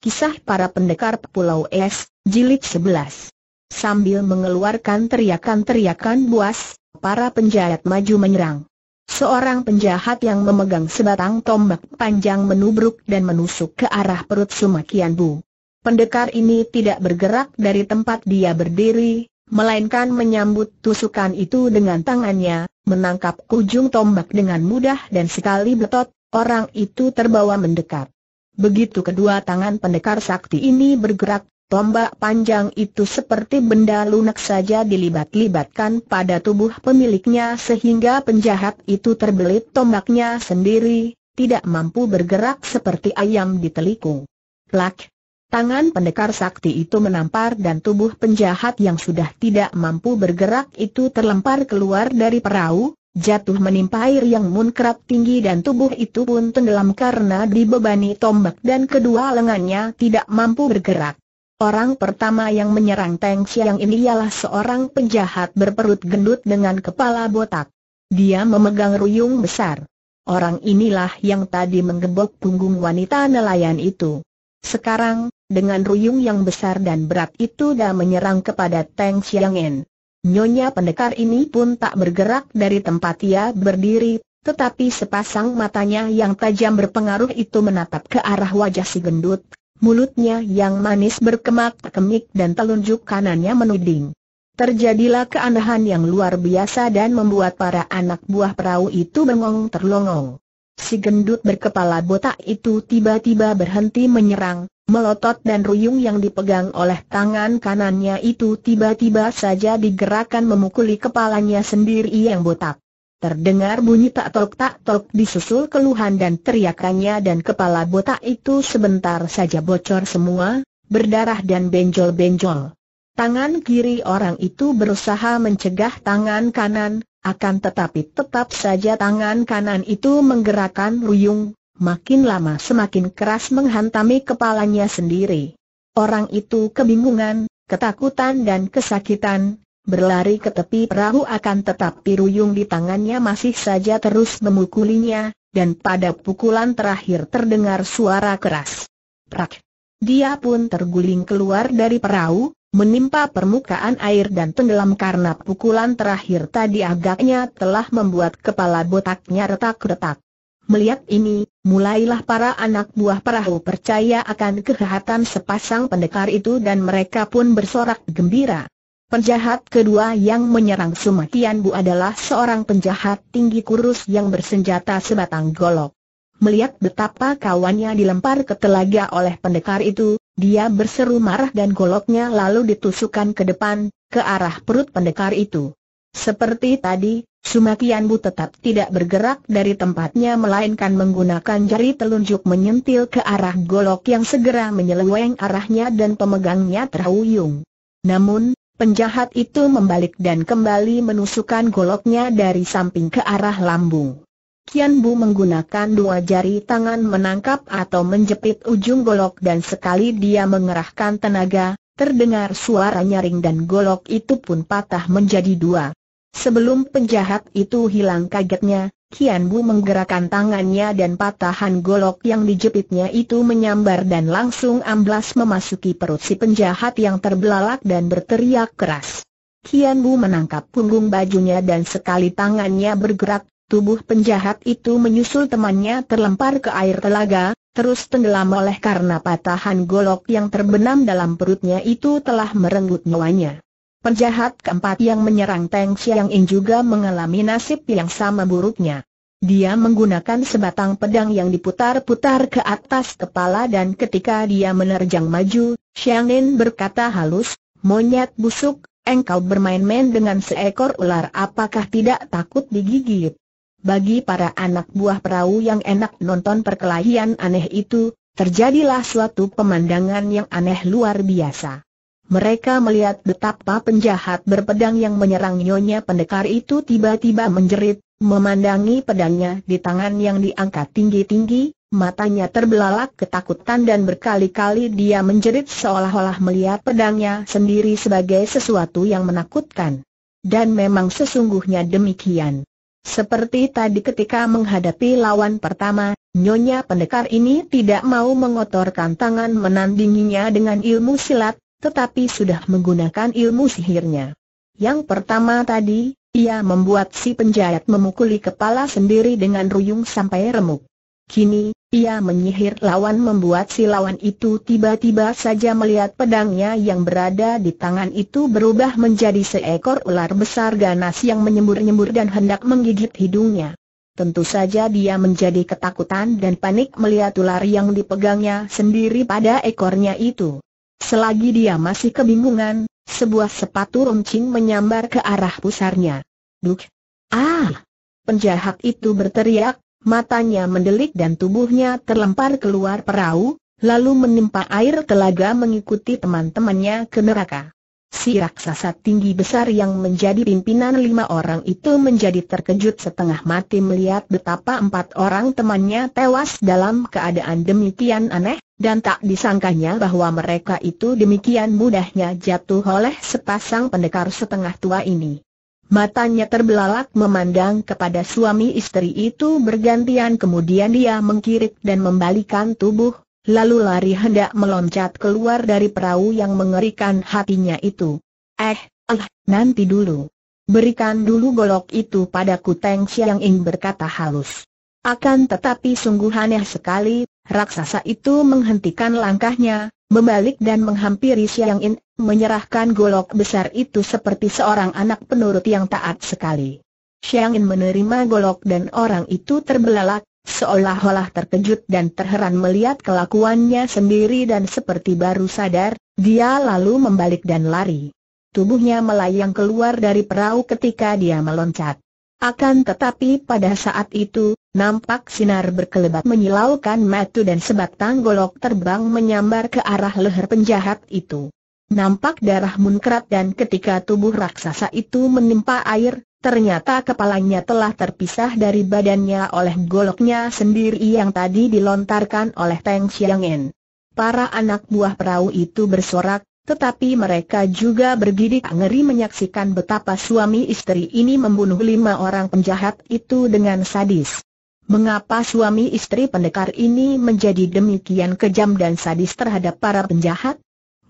Kisah para pendekar Pulau Es, Jilid 11 Sambil mengeluarkan teriakan-teriakan buas, para penjahat maju menyerang. Seorang penjahat yang memegang sebatang tombak panjang menubruk dan menusuk ke arah perut Sumakian Bu. Pendekar ini tidak bergerak dari tempat dia berdiri, melainkan menyambut tusukan itu dengan tangannya, menangkap ujung tombak dengan mudah dan sekali betot, orang itu terbawa mendekat. Begitu kedua tangan pendekar sakti ini bergerak, tombak panjang itu seperti benda lunak saja dilibat-libatkan pada tubuh pemiliknya sehingga penjahat itu terbelit tombaknya sendiri, tidak mampu bergerak seperti ayam di ditelikung. Plak! Tangan pendekar sakti itu menampar dan tubuh penjahat yang sudah tidak mampu bergerak itu terlempar keluar dari perahu, Jatuh menimpa air yang munkrat tinggi dan tubuh itu pun tenggelam karena dibebani tombak dan kedua lengannya tidak mampu bergerak. Orang pertama yang menyerang Teng Xiang ini ialah seorang penjahat berperut gendut dengan kepala botak. Dia memegang ruyung besar. Orang inilah yang tadi menggembok punggung wanita nelayan itu. Sekarang, dengan ruyung yang besar dan berat itu dah menyerang kepada Teng Xiang Nyonya pendekar ini pun tak bergerak dari tempat ia berdiri, tetapi sepasang matanya yang tajam berpengaruh itu menatap ke arah wajah si gendut, mulutnya yang manis berkemak-kemik dan telunjuk kanannya menuding. Terjadilah keanehan yang luar biasa dan membuat para anak buah perahu itu bengong terlongong. Si gendut berkepala botak itu tiba-tiba berhenti menyerang, melotot dan ruyung yang dipegang oleh tangan kanannya itu tiba-tiba saja digerakkan memukuli kepalanya sendiri yang botak. Terdengar bunyi tak tok tak tok disusul keluhan dan teriakannya dan kepala botak itu sebentar saja bocor semua, berdarah dan benjol-benjol. Tangan kiri orang itu berusaha mencegah tangan kanan, akan tetapi tetap saja tangan kanan itu menggerakkan ruyung, makin lama semakin keras menghantami kepalanya sendiri. Orang itu kebingungan, ketakutan dan kesakitan, berlari ke tepi perahu akan tetapi ruyung di tangannya masih saja terus memukulinya, dan pada pukulan terakhir terdengar suara keras. Prak! Dia pun terguling keluar dari perahu, menimpa permukaan air dan tenggelam karena pukulan terakhir tadi agaknya telah membuat kepala botaknya retak-retak. Melihat ini, Mulailah para anak buah perahu percaya akan kejahatan sepasang pendekar itu dan mereka pun bersorak gembira. Penjahat kedua yang menyerang Sumatian Bu adalah seorang penjahat tinggi kurus yang bersenjata sebatang golok. Melihat betapa kawannya dilempar ke telaga oleh pendekar itu, dia berseru marah dan goloknya lalu ditusukkan ke depan, ke arah perut pendekar itu. Seperti tadi, Sumakianbu tetap tidak bergerak dari tempatnya melainkan menggunakan jari telunjuk menyentil ke arah golok yang segera menyeleweng arahnya dan pemegangnya terhuyung. Namun, penjahat itu membalik dan kembali menusukkan goloknya dari samping ke arah lambung. Kian Bu menggunakan dua jari tangan menangkap atau menjepit ujung golok dan sekali dia mengerahkan tenaga, terdengar suara nyaring dan golok itu pun patah menjadi dua. Sebelum penjahat itu hilang kagetnya, Kian Bu menggerakkan tangannya dan patahan golok yang dijepitnya itu menyambar dan langsung amblas memasuki perut si penjahat yang terbelalak dan berteriak keras. Kian Bu menangkap punggung bajunya dan sekali tangannya bergerak, tubuh penjahat itu menyusul temannya terlempar ke air telaga, terus tenggelam oleh karena patahan golok yang terbenam dalam perutnya itu telah merenggut nyawanya. Penjahat keempat yang menyerang Teng Xiang In juga mengalami nasib yang sama buruknya. Dia menggunakan sebatang pedang yang diputar-putar ke atas kepala dan ketika dia menerjang maju, Xiang In berkata halus, Monyet busuk, engkau bermain-main dengan seekor ular apakah tidak takut digigit? Bagi para anak buah perahu yang enak nonton perkelahian aneh itu, terjadilah suatu pemandangan yang aneh luar biasa. Mereka melihat betapa penjahat berpedang yang menyerang nyonya pendekar itu tiba-tiba menjerit, memandangi pedangnya di tangan yang diangkat tinggi-tinggi, matanya terbelalak ketakutan dan berkali-kali dia menjerit seolah-olah melihat pedangnya sendiri sebagai sesuatu yang menakutkan. Dan memang sesungguhnya demikian. Seperti tadi ketika menghadapi lawan pertama, nyonya pendekar ini tidak mau mengotorkan tangan menandinginya dengan ilmu silat, tetapi sudah menggunakan ilmu sihirnya. Yang pertama tadi, ia membuat si penjahat memukuli kepala sendiri dengan ruyung sampai remuk. Kini, ia menyihir lawan membuat si lawan itu tiba-tiba saja melihat pedangnya yang berada di tangan itu berubah menjadi seekor ular besar ganas yang menyembur-nyembur dan hendak menggigit hidungnya. Tentu saja dia menjadi ketakutan dan panik melihat ular yang dipegangnya sendiri pada ekornya itu. Selagi dia masih kebingungan, sebuah sepatu runcing menyambar ke arah pusarnya. Duk! Ah! Penjahat itu berteriak, matanya mendelik dan tubuhnya terlempar keluar perahu, lalu menimpa air telaga mengikuti teman-temannya ke neraka. Si raksasa tinggi besar yang menjadi pimpinan lima orang itu menjadi terkejut setengah mati melihat betapa empat orang temannya tewas dalam keadaan demikian aneh, dan tak disangkanya bahwa mereka itu demikian mudahnya jatuh oleh sepasang pendekar setengah tua ini. Matanya terbelalak memandang kepada suami istri itu bergantian kemudian dia mengkirik dan membalikan tubuh, lalu lari hendak meloncat keluar dari perahu yang mengerikan hatinya itu. Eh, eh, nanti dulu. Berikan dulu golok itu padaku Teng Xiang Ing berkata halus. Akan tetapi sungguh aneh sekali, raksasa itu menghentikan langkahnya, membalik dan menghampiri Xiang In, menyerahkan golok besar itu seperti seorang anak penurut yang taat sekali. Xiang In menerima golok dan orang itu terbelalak, seolah-olah terkejut dan terheran melihat kelakuannya sendiri dan seperti baru sadar, dia lalu membalik dan lari. Tubuhnya melayang keluar dari perahu ketika dia meloncat. Akan tetapi pada saat itu, nampak sinar berkelebat menyilaukan matu dan sebatang golok terbang menyambar ke arah leher penjahat itu. Nampak darah munkrat dan ketika tubuh raksasa itu menimpa air, Ternyata kepalanya telah terpisah dari badannya oleh goloknya sendiri yang tadi dilontarkan oleh Teng Xiang'en. Para anak buah perahu itu bersorak, tetapi mereka juga bergidik ngeri menyaksikan betapa suami istri ini membunuh lima orang penjahat itu dengan sadis. Mengapa suami istri pendekar ini menjadi demikian kejam dan sadis terhadap para penjahat?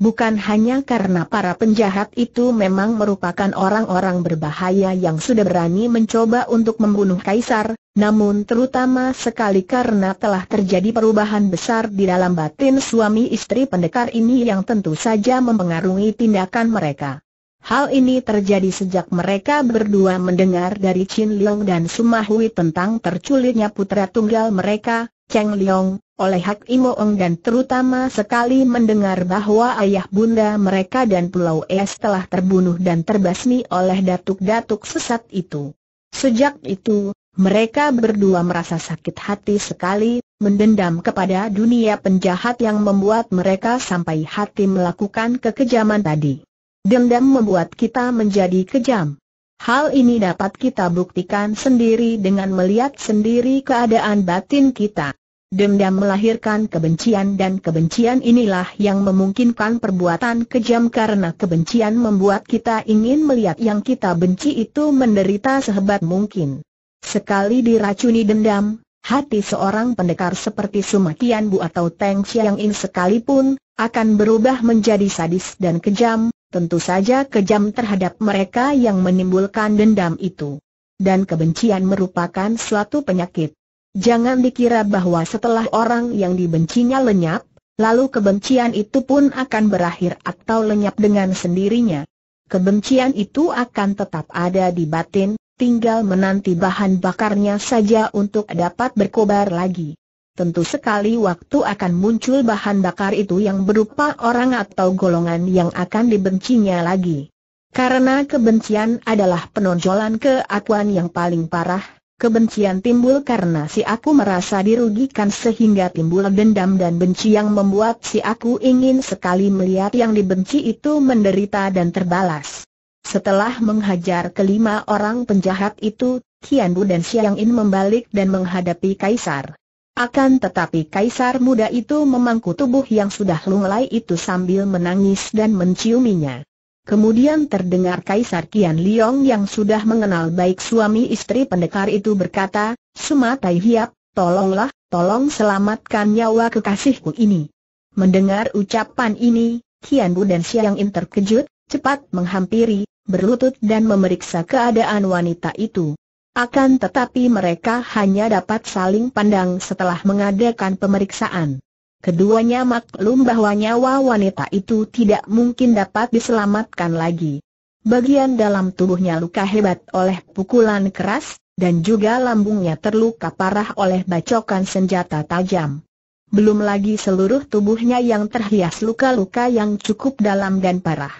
Bukan hanya karena para penjahat itu memang merupakan orang-orang berbahaya yang sudah berani mencoba untuk membunuh Kaisar, namun terutama sekali karena telah terjadi perubahan besar di dalam batin suami istri pendekar ini yang tentu saja mempengaruhi tindakan mereka. Hal ini terjadi sejak mereka berdua mendengar dari Chin Leong dan Sumahui tentang terculitnya putra tunggal mereka, Cheng Leong, oleh Hak Imoong dan terutama sekali mendengar bahwa ayah bunda mereka dan Pulau Es telah terbunuh dan terbasmi oleh datuk-datuk sesat itu. Sejak itu, mereka berdua merasa sakit hati sekali, mendendam kepada dunia penjahat yang membuat mereka sampai hati melakukan kekejaman tadi. Dendam membuat kita menjadi kejam. Hal ini dapat kita buktikan sendiri dengan melihat sendiri keadaan batin kita. Dendam melahirkan kebencian dan kebencian inilah yang memungkinkan perbuatan kejam karena kebencian membuat kita ingin melihat yang kita benci itu menderita sehebat mungkin. Sekali diracuni dendam, hati seorang pendekar seperti Sumakian Bu atau Teng yang In sekalipun, akan berubah menjadi sadis dan kejam, tentu saja kejam terhadap mereka yang menimbulkan dendam itu. Dan kebencian merupakan suatu penyakit. Jangan dikira bahwa setelah orang yang dibencinya lenyap, lalu kebencian itu pun akan berakhir atau lenyap dengan sendirinya. Kebencian itu akan tetap ada di batin, tinggal menanti bahan bakarnya saja untuk dapat berkobar lagi. Tentu sekali waktu akan muncul bahan bakar itu yang berupa orang atau golongan yang akan dibencinya lagi. Karena kebencian adalah penonjolan keakuan yang paling parah, Kebencian timbul karena si aku merasa dirugikan sehingga timbul dendam dan benci yang membuat si aku ingin sekali melihat yang dibenci itu menderita dan terbalas. Setelah menghajar kelima orang penjahat itu, Bu dan Xiang Yin membalik dan menghadapi Kaisar. Akan tetapi Kaisar muda itu memangku tubuh yang sudah lunglai itu sambil menangis dan menciuminya. Kemudian terdengar Kaisar Kian Liong yang sudah mengenal baik suami istri pendekar itu berkata, Sumatai Hiap, tolonglah, tolong selamatkan nyawa kekasihku ini. Mendengar ucapan ini, Kian Bu dan Siang In terkejut, cepat menghampiri, berlutut dan memeriksa keadaan wanita itu. Akan tetapi mereka hanya dapat saling pandang setelah mengadakan pemeriksaan. Keduanya maklum bahwa nyawa wanita itu tidak mungkin dapat diselamatkan lagi. Bagian dalam tubuhnya luka hebat oleh pukulan keras, dan juga lambungnya terluka parah oleh bacokan senjata tajam. Belum lagi seluruh tubuhnya yang terhias luka-luka yang cukup dalam dan parah.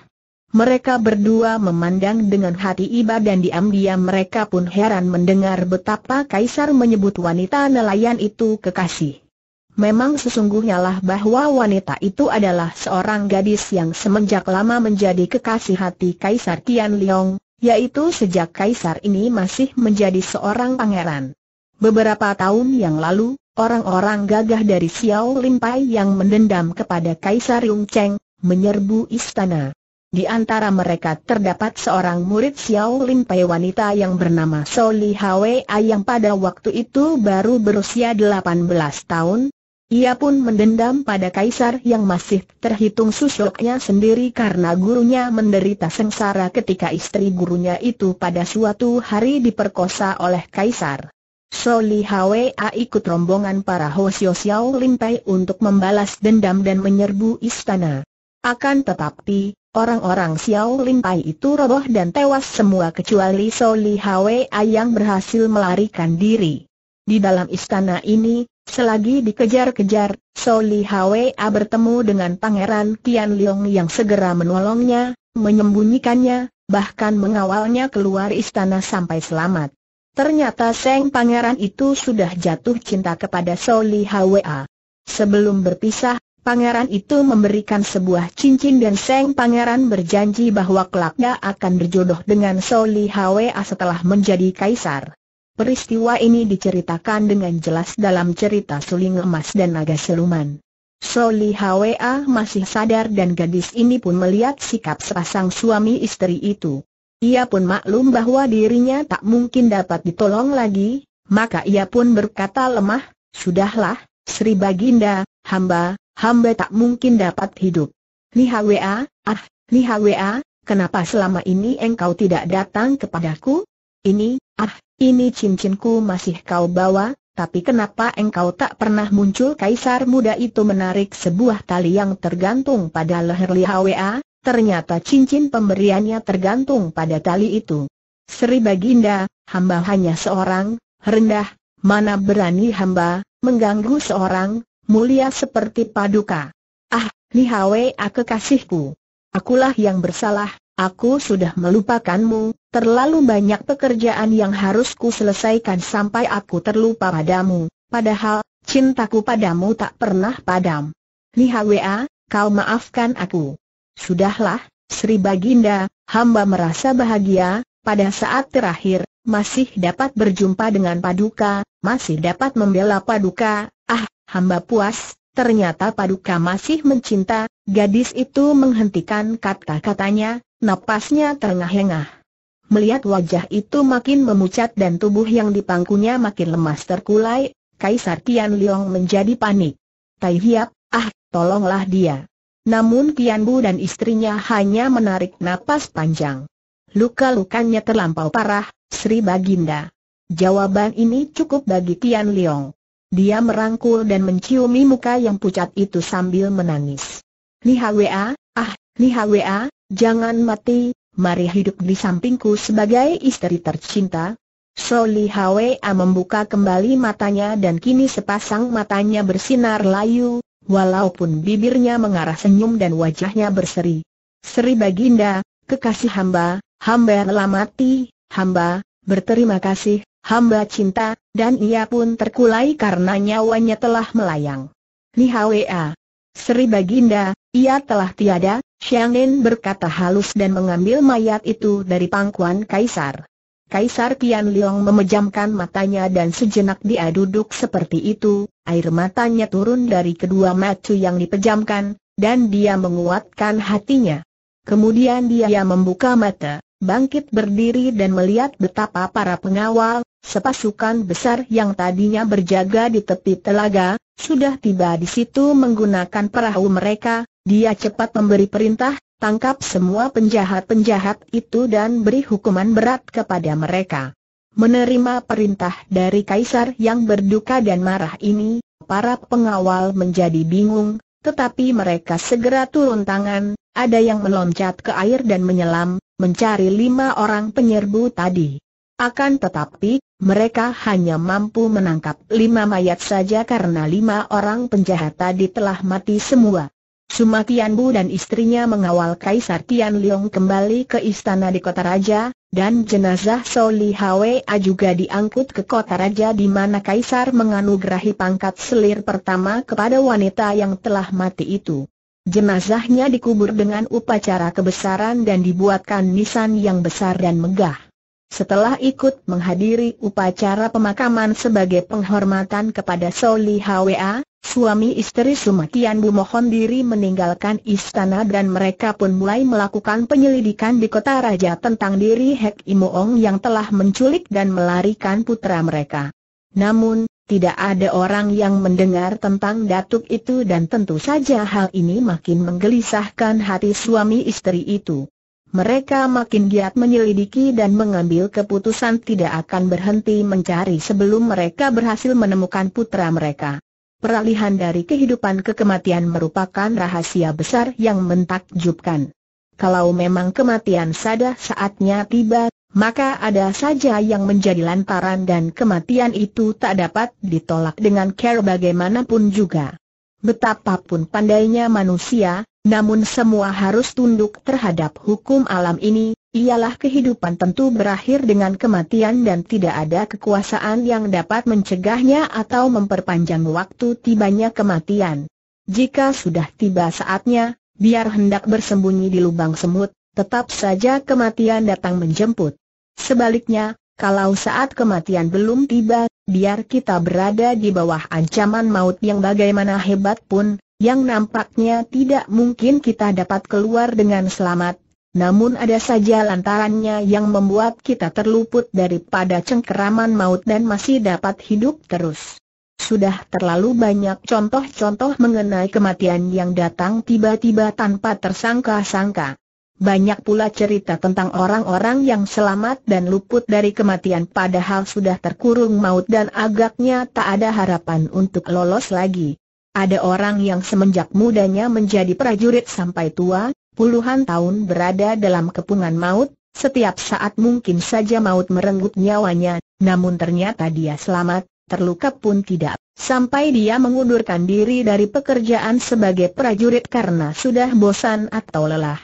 Mereka berdua memandang dengan hati iba dan diam-diam mereka pun heran mendengar betapa Kaisar menyebut wanita nelayan itu kekasih. Memang sesungguhnya lah bahwa wanita itu adalah seorang gadis yang semenjak lama menjadi kekasih hati Kaisar Tian Liong, yaitu sejak Kaisar ini masih menjadi seorang pangeran. Beberapa tahun yang lalu, orang-orang gagah dari Xiao Limpai yang mendendam kepada Kaisar Yongcheng, menyerbu istana. Di antara mereka terdapat seorang murid Xiao Lin wanita yang bernama Soli Hwa yang pada waktu itu baru berusia 18 tahun, ia pun mendendam pada kaisar yang masih terhitung susuknya sendiri karena gurunya menderita sengsara ketika istri gurunya itu pada suatu hari diperkosa oleh kaisar. Soli Hwa ikut rombongan para Hosio Xiao Limpai untuk membalas dendam dan menyerbu istana. Akan tetapi, orang-orang Xiao Limpai itu roboh dan tewas semua kecuali Soli Hwa yang berhasil melarikan diri. Di dalam istana ini, Selagi dikejar-kejar, Soli Hwa bertemu dengan Pangeran Tian Leong yang segera menolongnya, menyembunyikannya, bahkan mengawalnya keluar istana sampai selamat. Ternyata Seng Pangeran itu sudah jatuh cinta kepada Soli Hwa. Sebelum berpisah, Pangeran itu memberikan sebuah cincin dan Seng Pangeran berjanji bahwa kelaknya akan berjodoh dengan Soli Hwa setelah menjadi kaisar. Peristiwa ini diceritakan dengan jelas dalam cerita Suling Emas dan Naga Seluman. Soli Hwa masih sadar dan gadis ini pun melihat sikap sepasang suami istri itu. Ia pun maklum bahwa dirinya tak mungkin dapat ditolong lagi, maka ia pun berkata lemah, Sudahlah, Sri Baginda, hamba, hamba tak mungkin dapat hidup. Li Hwa, ah, Li Hwa, kenapa selama ini engkau tidak datang kepadaku? Ini, ah, ini cincinku masih kau bawa, tapi kenapa engkau tak pernah muncul kaisar muda itu menarik sebuah tali yang tergantung pada leher Hwa. Ternyata cincin pemberiannya tergantung pada tali itu. Sri Baginda, hamba hanya seorang, rendah, mana berani hamba, mengganggu seorang, mulia seperti paduka. Ah, Hwa kekasihku. Akulah yang bersalah, aku sudah melupakanmu, terlalu banyak pekerjaan yang harus ku selesaikan sampai aku terlupa padamu, padahal, cintaku padamu tak pernah padam. Nihawa, kau maafkan aku. Sudahlah, Sri Baginda, hamba merasa bahagia, pada saat terakhir, masih dapat berjumpa dengan Paduka, masih dapat membela Paduka, ah, hamba puas, ternyata Paduka masih mencinta, gadis itu menghentikan kata-katanya, napasnya terengah-engah. Melihat wajah itu makin memucat dan tubuh yang dipangkunya makin lemas terkulai, Kaisar Tian Liong menjadi panik. Tai Hiap, ah, tolonglah dia. Namun Tian Bu dan istrinya hanya menarik napas panjang. Luka-lukanya terlampau parah, Sri Baginda. Jawaban ini cukup bagi Tian Liong. Dia merangkul dan menciumi muka yang pucat itu sambil menangis. Li Hwa, ah, Li Hwa, jangan mati, mari hidup di sampingku sebagai istri tercinta. Soli Hwa membuka kembali matanya dan kini sepasang matanya bersinar layu, walaupun bibirnya mengarah senyum dan wajahnya berseri. Seri Baginda, kekasih hamba, hamba rela mati, hamba, berterima kasih, hamba cinta, dan ia pun terkulai karena nyawanya telah melayang. Li Hwa, Sri Baginda, ia telah tiada, Nen berkata halus dan mengambil mayat itu dari pangkuan kaisar. Kaisar Tian Liang memejamkan matanya dan sejenak dia duduk seperti itu, air matanya turun dari kedua mata yang dipejamkan, dan dia menguatkan hatinya. Kemudian dia membuka mata, bangkit berdiri dan melihat betapa para pengawal, sepasukan besar yang tadinya berjaga di tepi telaga, sudah tiba di situ menggunakan perahu mereka, dia cepat memberi perintah, tangkap semua penjahat-penjahat itu dan beri hukuman berat kepada mereka. Menerima perintah dari kaisar yang berduka dan marah ini, para pengawal menjadi bingung, tetapi mereka segera turun tangan, ada yang meloncat ke air dan menyelam, mencari lima orang penyerbu tadi. Akan tetapi, mereka hanya mampu menangkap lima mayat saja karena lima orang penjahat tadi telah mati semua. Suma Bu dan istrinya mengawal Kaisar Tian Liong kembali ke istana di kota raja, dan jenazah Soli Hwa juga diangkut ke kota raja di mana Kaisar menganugerahi pangkat selir pertama kepada wanita yang telah mati itu. Jenazahnya dikubur dengan upacara kebesaran dan dibuatkan nisan yang besar dan megah. Setelah ikut menghadiri upacara pemakaman sebagai penghormatan kepada Soli Hwa, suami istri Sumatian memohon diri meninggalkan istana dan mereka pun mulai melakukan penyelidikan di kota raja tentang diri Hek Imoong yang telah menculik dan melarikan putra mereka. Namun, tidak ada orang yang mendengar tentang datuk itu dan tentu saja hal ini makin menggelisahkan hati suami istri itu. Mereka makin giat menyelidiki dan mengambil keputusan tidak akan berhenti mencari sebelum mereka berhasil menemukan putra mereka. Peralihan dari kehidupan ke kematian merupakan rahasia besar yang mentakjubkan. Kalau memang kematian sudah saatnya tiba, maka ada saja yang menjadi lantaran dan kematian itu tak dapat ditolak dengan care bagaimanapun juga. Betapapun pandainya manusia, namun semua harus tunduk terhadap hukum alam ini, ialah kehidupan tentu berakhir dengan kematian dan tidak ada kekuasaan yang dapat mencegahnya atau memperpanjang waktu tibanya kematian. Jika sudah tiba saatnya, biar hendak bersembunyi di lubang semut, tetap saja kematian datang menjemput. Sebaliknya, kalau saat kematian belum tiba, biar kita berada di bawah ancaman maut yang bagaimana hebat pun, yang nampaknya tidak mungkin kita dapat keluar dengan selamat, namun ada saja lantarannya yang membuat kita terluput daripada cengkeraman maut dan masih dapat hidup terus. Sudah terlalu banyak contoh-contoh mengenai kematian yang datang tiba-tiba tanpa tersangka-sangka. Banyak pula cerita tentang orang-orang yang selamat dan luput dari kematian padahal sudah terkurung maut dan agaknya tak ada harapan untuk lolos lagi. Ada orang yang semenjak mudanya menjadi prajurit sampai tua, puluhan tahun berada dalam kepungan maut, setiap saat mungkin saja maut merenggut nyawanya, namun ternyata dia selamat, terluka pun tidak. Sampai dia mengundurkan diri dari pekerjaan sebagai prajurit karena sudah bosan atau lelah.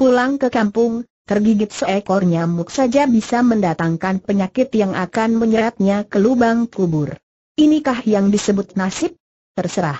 Pulang ke kampung, tergigit seekor nyamuk saja bisa mendatangkan penyakit yang akan menyeretnya ke lubang kubur. Inikah yang disebut nasib? terserah.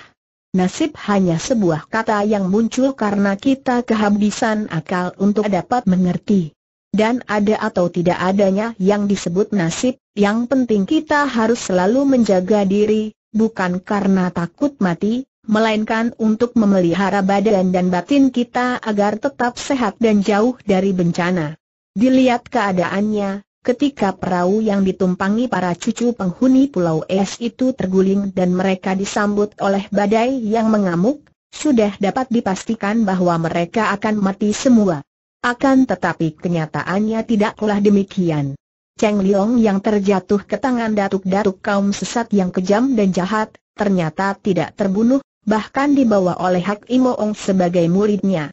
Nasib hanya sebuah kata yang muncul karena kita kehabisan akal untuk dapat mengerti. Dan ada atau tidak adanya yang disebut nasib, yang penting kita harus selalu menjaga diri, bukan karena takut mati, melainkan untuk memelihara badan dan batin kita agar tetap sehat dan jauh dari bencana. Dilihat keadaannya, Ketika perahu yang ditumpangi para cucu penghuni Pulau Es itu terguling dan mereka disambut oleh badai yang mengamuk, sudah dapat dipastikan bahwa mereka akan mati semua. Akan tetapi kenyataannya tidaklah demikian. Cheng Liong yang terjatuh ke tangan datuk-datuk kaum sesat yang kejam dan jahat, ternyata tidak terbunuh, bahkan dibawa oleh Hak Imoong sebagai muridnya.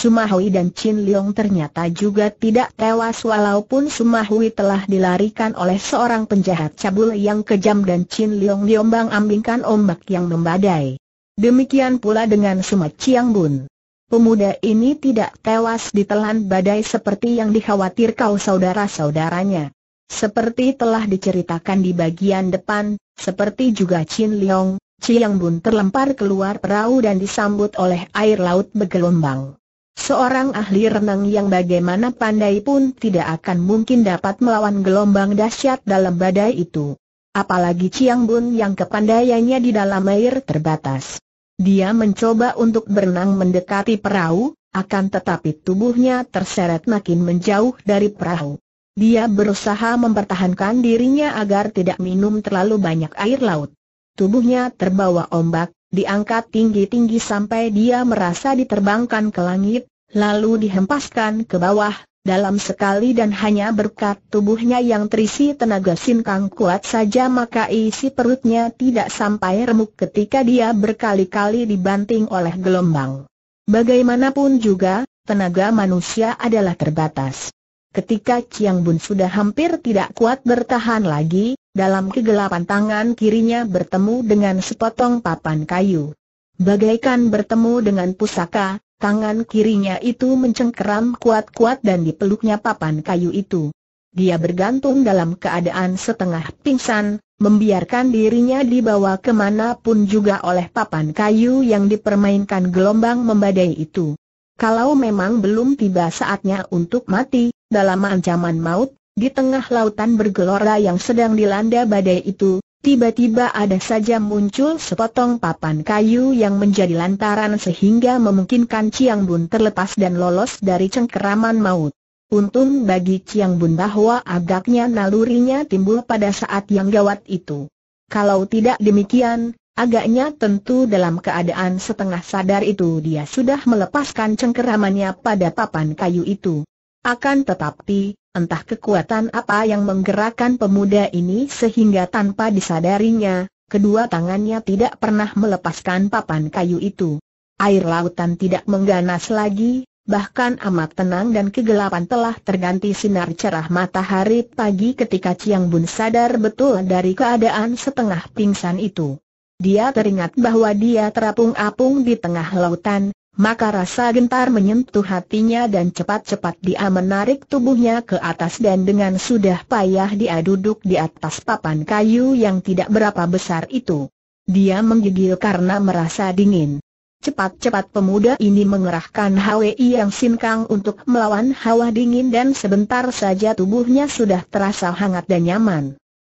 Sumahui dan Chin Leong ternyata juga tidak tewas walaupun Sumahui telah dilarikan oleh seorang penjahat cabul yang kejam dan Chin Leong diombang ambingkan ombak yang membadai. Demikian pula dengan Suma Chiang Bun. Pemuda ini tidak tewas ditelan badai seperti yang dikhawatirkan saudara-saudaranya. Seperti telah diceritakan di bagian depan, seperti juga Chin Leong, Chiang Bun terlempar keluar perahu dan disambut oleh air laut bergelombang. Seorang ahli renang yang bagaimana pandai pun tidak akan mungkin dapat melawan gelombang dahsyat dalam badai itu. Apalagi Chiang Bun yang kepandaiannya di dalam air terbatas. Dia mencoba untuk berenang mendekati perahu, akan tetapi tubuhnya terseret makin menjauh dari perahu. Dia berusaha mempertahankan dirinya agar tidak minum terlalu banyak air laut. Tubuhnya terbawa ombak, diangkat tinggi-tinggi sampai dia merasa diterbangkan ke langit, lalu dihempaskan ke bawah, dalam sekali dan hanya berkat tubuhnya yang terisi tenaga sinkang kuat saja maka isi perutnya tidak sampai remuk ketika dia berkali-kali dibanting oleh gelombang. Bagaimanapun juga, tenaga manusia adalah terbatas. Ketika Chiang Bun sudah hampir tidak kuat bertahan lagi, dalam kegelapan tangan kirinya bertemu dengan sepotong papan kayu. Bagaikan bertemu dengan pusaka, tangan kirinya itu mencengkeram kuat-kuat dan dipeluknya papan kayu itu. Dia bergantung dalam keadaan setengah pingsan, membiarkan dirinya dibawa kemanapun juga oleh papan kayu yang dipermainkan gelombang membadai itu. Kalau memang belum tiba saatnya untuk mati, dalam ancaman maut, di tengah lautan bergelora yang sedang dilanda badai itu, tiba-tiba ada saja muncul sepotong papan kayu yang menjadi lantaran sehingga memungkinkan Ciang Bun terlepas dan lolos dari cengkeraman maut. Untung bagi Ciang Bun bahwa agaknya nalurinya timbul pada saat yang gawat itu. Kalau tidak demikian, agaknya tentu dalam keadaan setengah sadar itu dia sudah melepaskan cengkeramannya pada papan kayu itu. Akan tetapi, entah kekuatan apa yang menggerakkan pemuda ini sehingga tanpa disadarinya, kedua tangannya tidak pernah melepaskan papan kayu itu. Air lautan tidak mengganas lagi, bahkan amat tenang dan kegelapan telah terganti sinar cerah matahari pagi ketika Ciang Bun sadar betul dari keadaan setengah pingsan itu. Dia teringat bahwa dia terapung-apung di tengah lautan, maka rasa gentar menyentuh hatinya dan cepat-cepat dia menarik tubuhnya ke atas dan dengan sudah payah dia duduk di atas papan kayu yang tidak berapa besar itu. Dia menggigil karena merasa dingin. Cepat-cepat pemuda ini mengerahkan HWI yang sinkang untuk melawan hawa dingin dan sebentar saja tubuhnya sudah terasa hangat dan nyaman.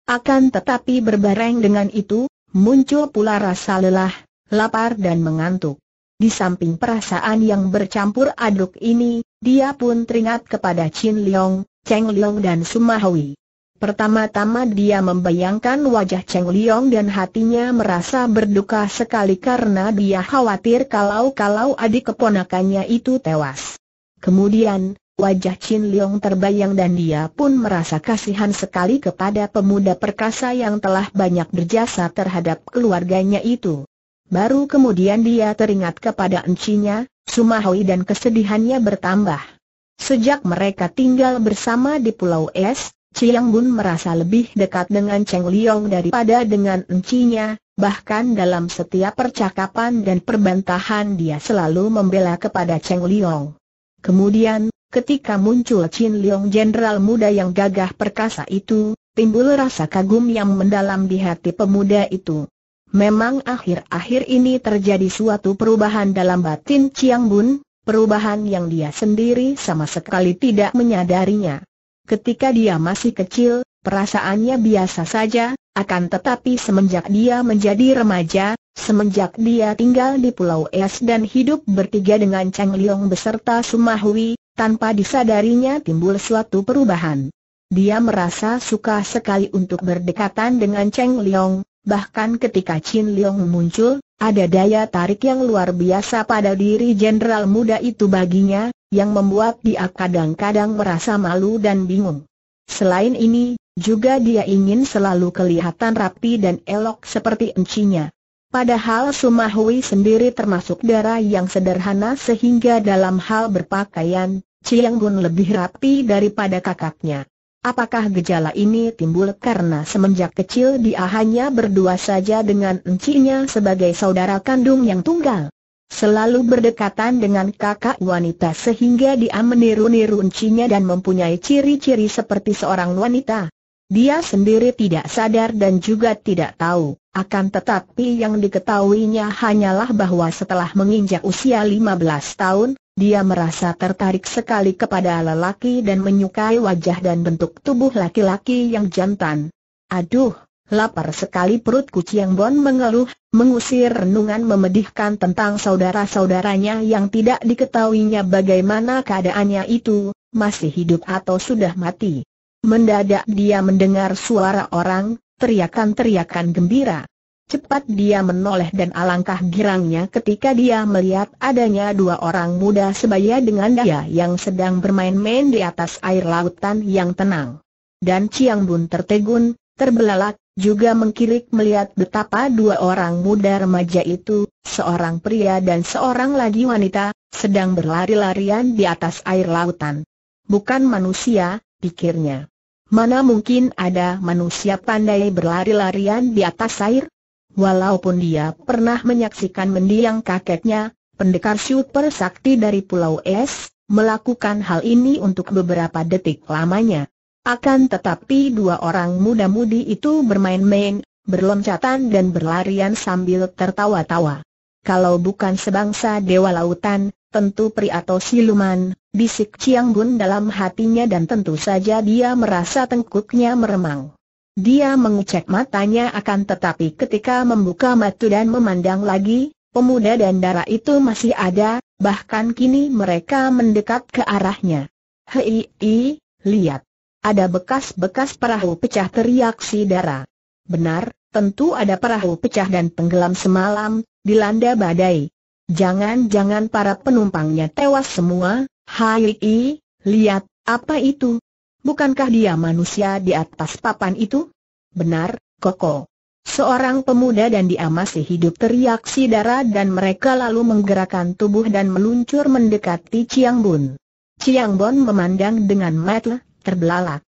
Akan tetapi berbareng dengan itu, muncul pula rasa lelah, lapar dan mengantuk. Di samping perasaan yang bercampur aduk ini, dia pun teringat kepada Chin Leong, Cheng Leong dan Sumahui. Pertama-tama dia membayangkan wajah Cheng Leong dan hatinya merasa berduka sekali karena dia khawatir kalau-kalau adik keponakannya itu tewas. Kemudian, wajah Chin Leong terbayang dan dia pun merasa kasihan sekali kepada pemuda perkasa yang telah banyak berjasa terhadap keluarganya itu. Baru kemudian dia teringat kepada encinya, Sumahui dan kesedihannya bertambah. Sejak mereka tinggal bersama di Pulau Es, Chiang Bun merasa lebih dekat dengan Cheng Liong daripada dengan encinya, bahkan dalam setiap percakapan dan perbantahan dia selalu membela kepada Cheng Liong. Kemudian, ketika muncul Chin Liong jenderal muda yang gagah perkasa itu, timbul rasa kagum yang mendalam di hati pemuda itu. Memang akhir-akhir ini terjadi suatu perubahan dalam batin Chiang Bun, perubahan yang dia sendiri sama sekali tidak menyadarinya. Ketika dia masih kecil, perasaannya biasa saja, akan tetapi semenjak dia menjadi remaja, semenjak dia tinggal di Pulau Es dan hidup bertiga dengan Chang Liong beserta Sumahui, tanpa disadarinya timbul suatu perubahan. Dia merasa suka sekali untuk berdekatan dengan Cheng Liong, bahkan ketika Chin Leong muncul, ada daya tarik yang luar biasa pada diri jenderal muda itu baginya, yang membuat dia kadang-kadang merasa malu dan bingung. Selain ini, juga dia ingin selalu kelihatan rapi dan elok seperti encinya. Padahal Sumahui sendiri termasuk darah yang sederhana sehingga dalam hal berpakaian, Chiang Bun lebih rapi daripada kakaknya. Apakah gejala ini timbul karena semenjak kecil dia hanya berdua saja dengan encinya sebagai saudara kandung yang tunggal? Selalu berdekatan dengan kakak wanita sehingga dia meniru-niru encinya dan mempunyai ciri-ciri seperti seorang wanita. Dia sendiri tidak sadar dan juga tidak tahu, akan tetapi yang diketahuinya hanyalah bahwa setelah menginjak usia 15 tahun, dia merasa tertarik sekali kepada lelaki dan menyukai wajah dan bentuk tubuh laki-laki yang jantan. Aduh, lapar sekali perut kucing Bon mengeluh, mengusir renungan memedihkan tentang saudara-saudaranya yang tidak diketahuinya bagaimana keadaannya itu, masih hidup atau sudah mati. Mendadak dia mendengar suara orang, teriakan-teriakan gembira. Cepat dia menoleh dan alangkah girangnya ketika dia melihat adanya dua orang muda sebaya dengan dia yang sedang bermain-main di atas air lautan yang tenang. Dan Chiang Bun tertegun, terbelalak, juga mengkilik melihat betapa dua orang muda remaja itu, seorang pria dan seorang lagi wanita, sedang berlari-larian di atas air lautan. Bukan manusia, pikirnya. Mana mungkin ada manusia pandai berlari-larian di atas air? Walaupun dia pernah menyaksikan mendiang kakeknya, pendekar super sakti dari Pulau Es, melakukan hal ini untuk beberapa detik lamanya. Akan tetapi dua orang muda-mudi itu bermain-main, berloncatan dan berlarian sambil tertawa-tawa. Kalau bukan sebangsa dewa lautan, tentu Pri atau siluman, bisik Ciang Bun dalam hatinya dan tentu saja dia merasa tengkuknya meremang. Dia mengecek matanya akan tetapi ketika membuka mata dan memandang lagi, pemuda dan darah itu masih ada, bahkan kini mereka mendekat ke arahnya. Hei, hei lihat. Ada bekas-bekas perahu pecah teriak si darah. Benar, tentu ada perahu pecah dan tenggelam semalam, dilanda badai. Jangan-jangan para penumpangnya tewas semua, hai, hei, lihat, apa itu? Bukankah dia manusia di atas papan itu? Benar, Koko. Seorang pemuda dan dia masih hidup teriak si Dara dan mereka lalu menggerakkan tubuh dan meluncur mendekati Chiang Bun. Chiang Bun memandang dengan mata terbelalak.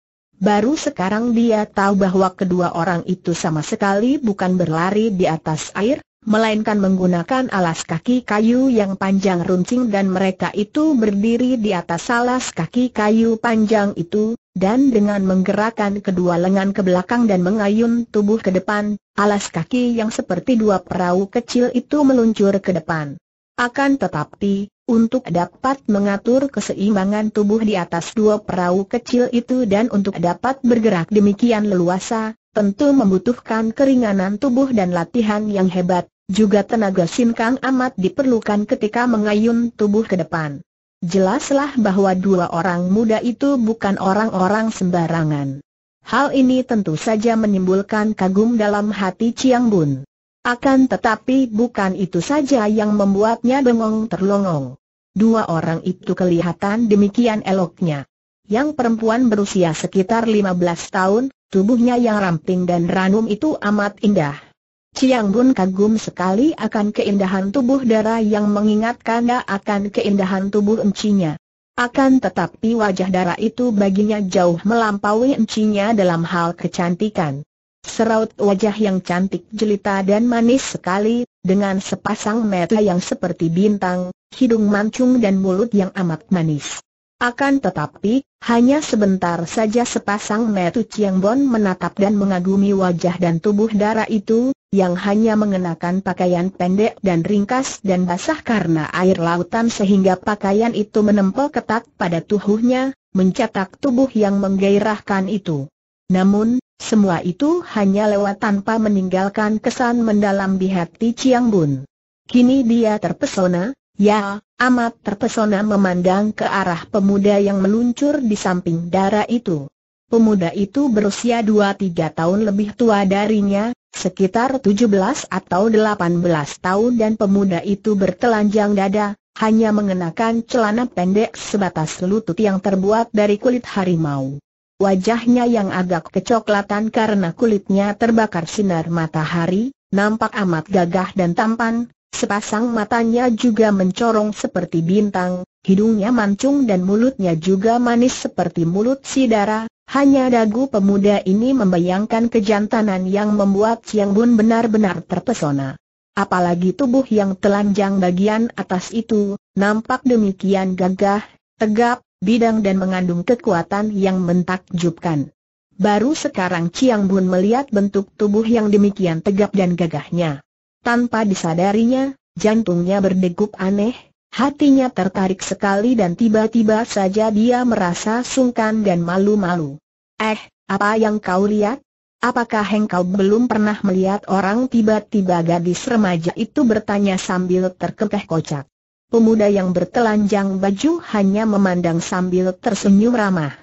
Baru sekarang dia tahu bahwa kedua orang itu sama sekali bukan berlari di atas air, melainkan menggunakan alas kaki kayu yang panjang runcing dan mereka itu berdiri di atas alas kaki kayu panjang itu, dan dengan menggerakkan kedua lengan ke belakang dan mengayun tubuh ke depan, alas kaki yang seperti dua perahu kecil itu meluncur ke depan. Akan tetapi, untuk dapat mengatur keseimbangan tubuh di atas dua perahu kecil itu dan untuk dapat bergerak demikian leluasa, tentu membutuhkan keringanan tubuh dan latihan yang hebat, juga tenaga sinkang amat diperlukan ketika mengayun tubuh ke depan. Jelaslah bahwa dua orang muda itu bukan orang-orang sembarangan. Hal ini tentu saja menimbulkan kagum dalam hati Chiang Bun. Akan tetapi bukan itu saja yang membuatnya bengong terlongong. Dua orang itu kelihatan demikian eloknya. Yang perempuan berusia sekitar 15 tahun, Tubuhnya yang ramping dan ranum itu amat indah. Chiang Bun kagum sekali akan keindahan tubuh Dara yang mengingatkan dia akan keindahan tubuh encinya. Akan tetapi wajah Dara itu baginya jauh melampaui encinya dalam hal kecantikan. Seraut wajah yang cantik jelita dan manis sekali, dengan sepasang mata yang seperti bintang, hidung mancung dan mulut yang amat manis. Akan tetapi, hanya sebentar saja sepasang metu Chiang Bon menatap dan mengagumi wajah dan tubuh darah itu, yang hanya mengenakan pakaian pendek dan ringkas dan basah karena air lautan sehingga pakaian itu menempel ketat pada tubuhnya, mencetak tubuh yang menggairahkan itu. Namun, semua itu hanya lewat tanpa meninggalkan kesan mendalam di hati Chiang Bun. Kini dia terpesona, Ya, amat terpesona memandang ke arah pemuda yang meluncur di samping darah itu. Pemuda itu berusia 2-3 tahun lebih tua darinya, sekitar 17 atau 18 tahun dan pemuda itu bertelanjang dada, hanya mengenakan celana pendek sebatas lutut yang terbuat dari kulit harimau. Wajahnya yang agak kecoklatan karena kulitnya terbakar sinar matahari, nampak amat gagah dan tampan, Sepasang matanya juga mencorong seperti bintang, hidungnya mancung dan mulutnya juga manis seperti mulut sidara. Hanya dagu pemuda ini membayangkan kejantanan yang membuat Siang Bun benar-benar terpesona. Apalagi tubuh yang telanjang bagian atas itu, nampak demikian gagah, tegap, bidang dan mengandung kekuatan yang mentakjubkan. Baru sekarang Ciang Bun melihat bentuk tubuh yang demikian tegap dan gagahnya. Tanpa disadarinya, jantungnya berdegup aneh, hatinya tertarik sekali dan tiba-tiba saja dia merasa sungkan dan malu-malu. Eh, apa yang kau lihat? Apakah engkau belum pernah melihat orang tiba-tiba gadis remaja itu bertanya sambil terkekeh kocak. Pemuda yang bertelanjang baju hanya memandang sambil tersenyum ramah.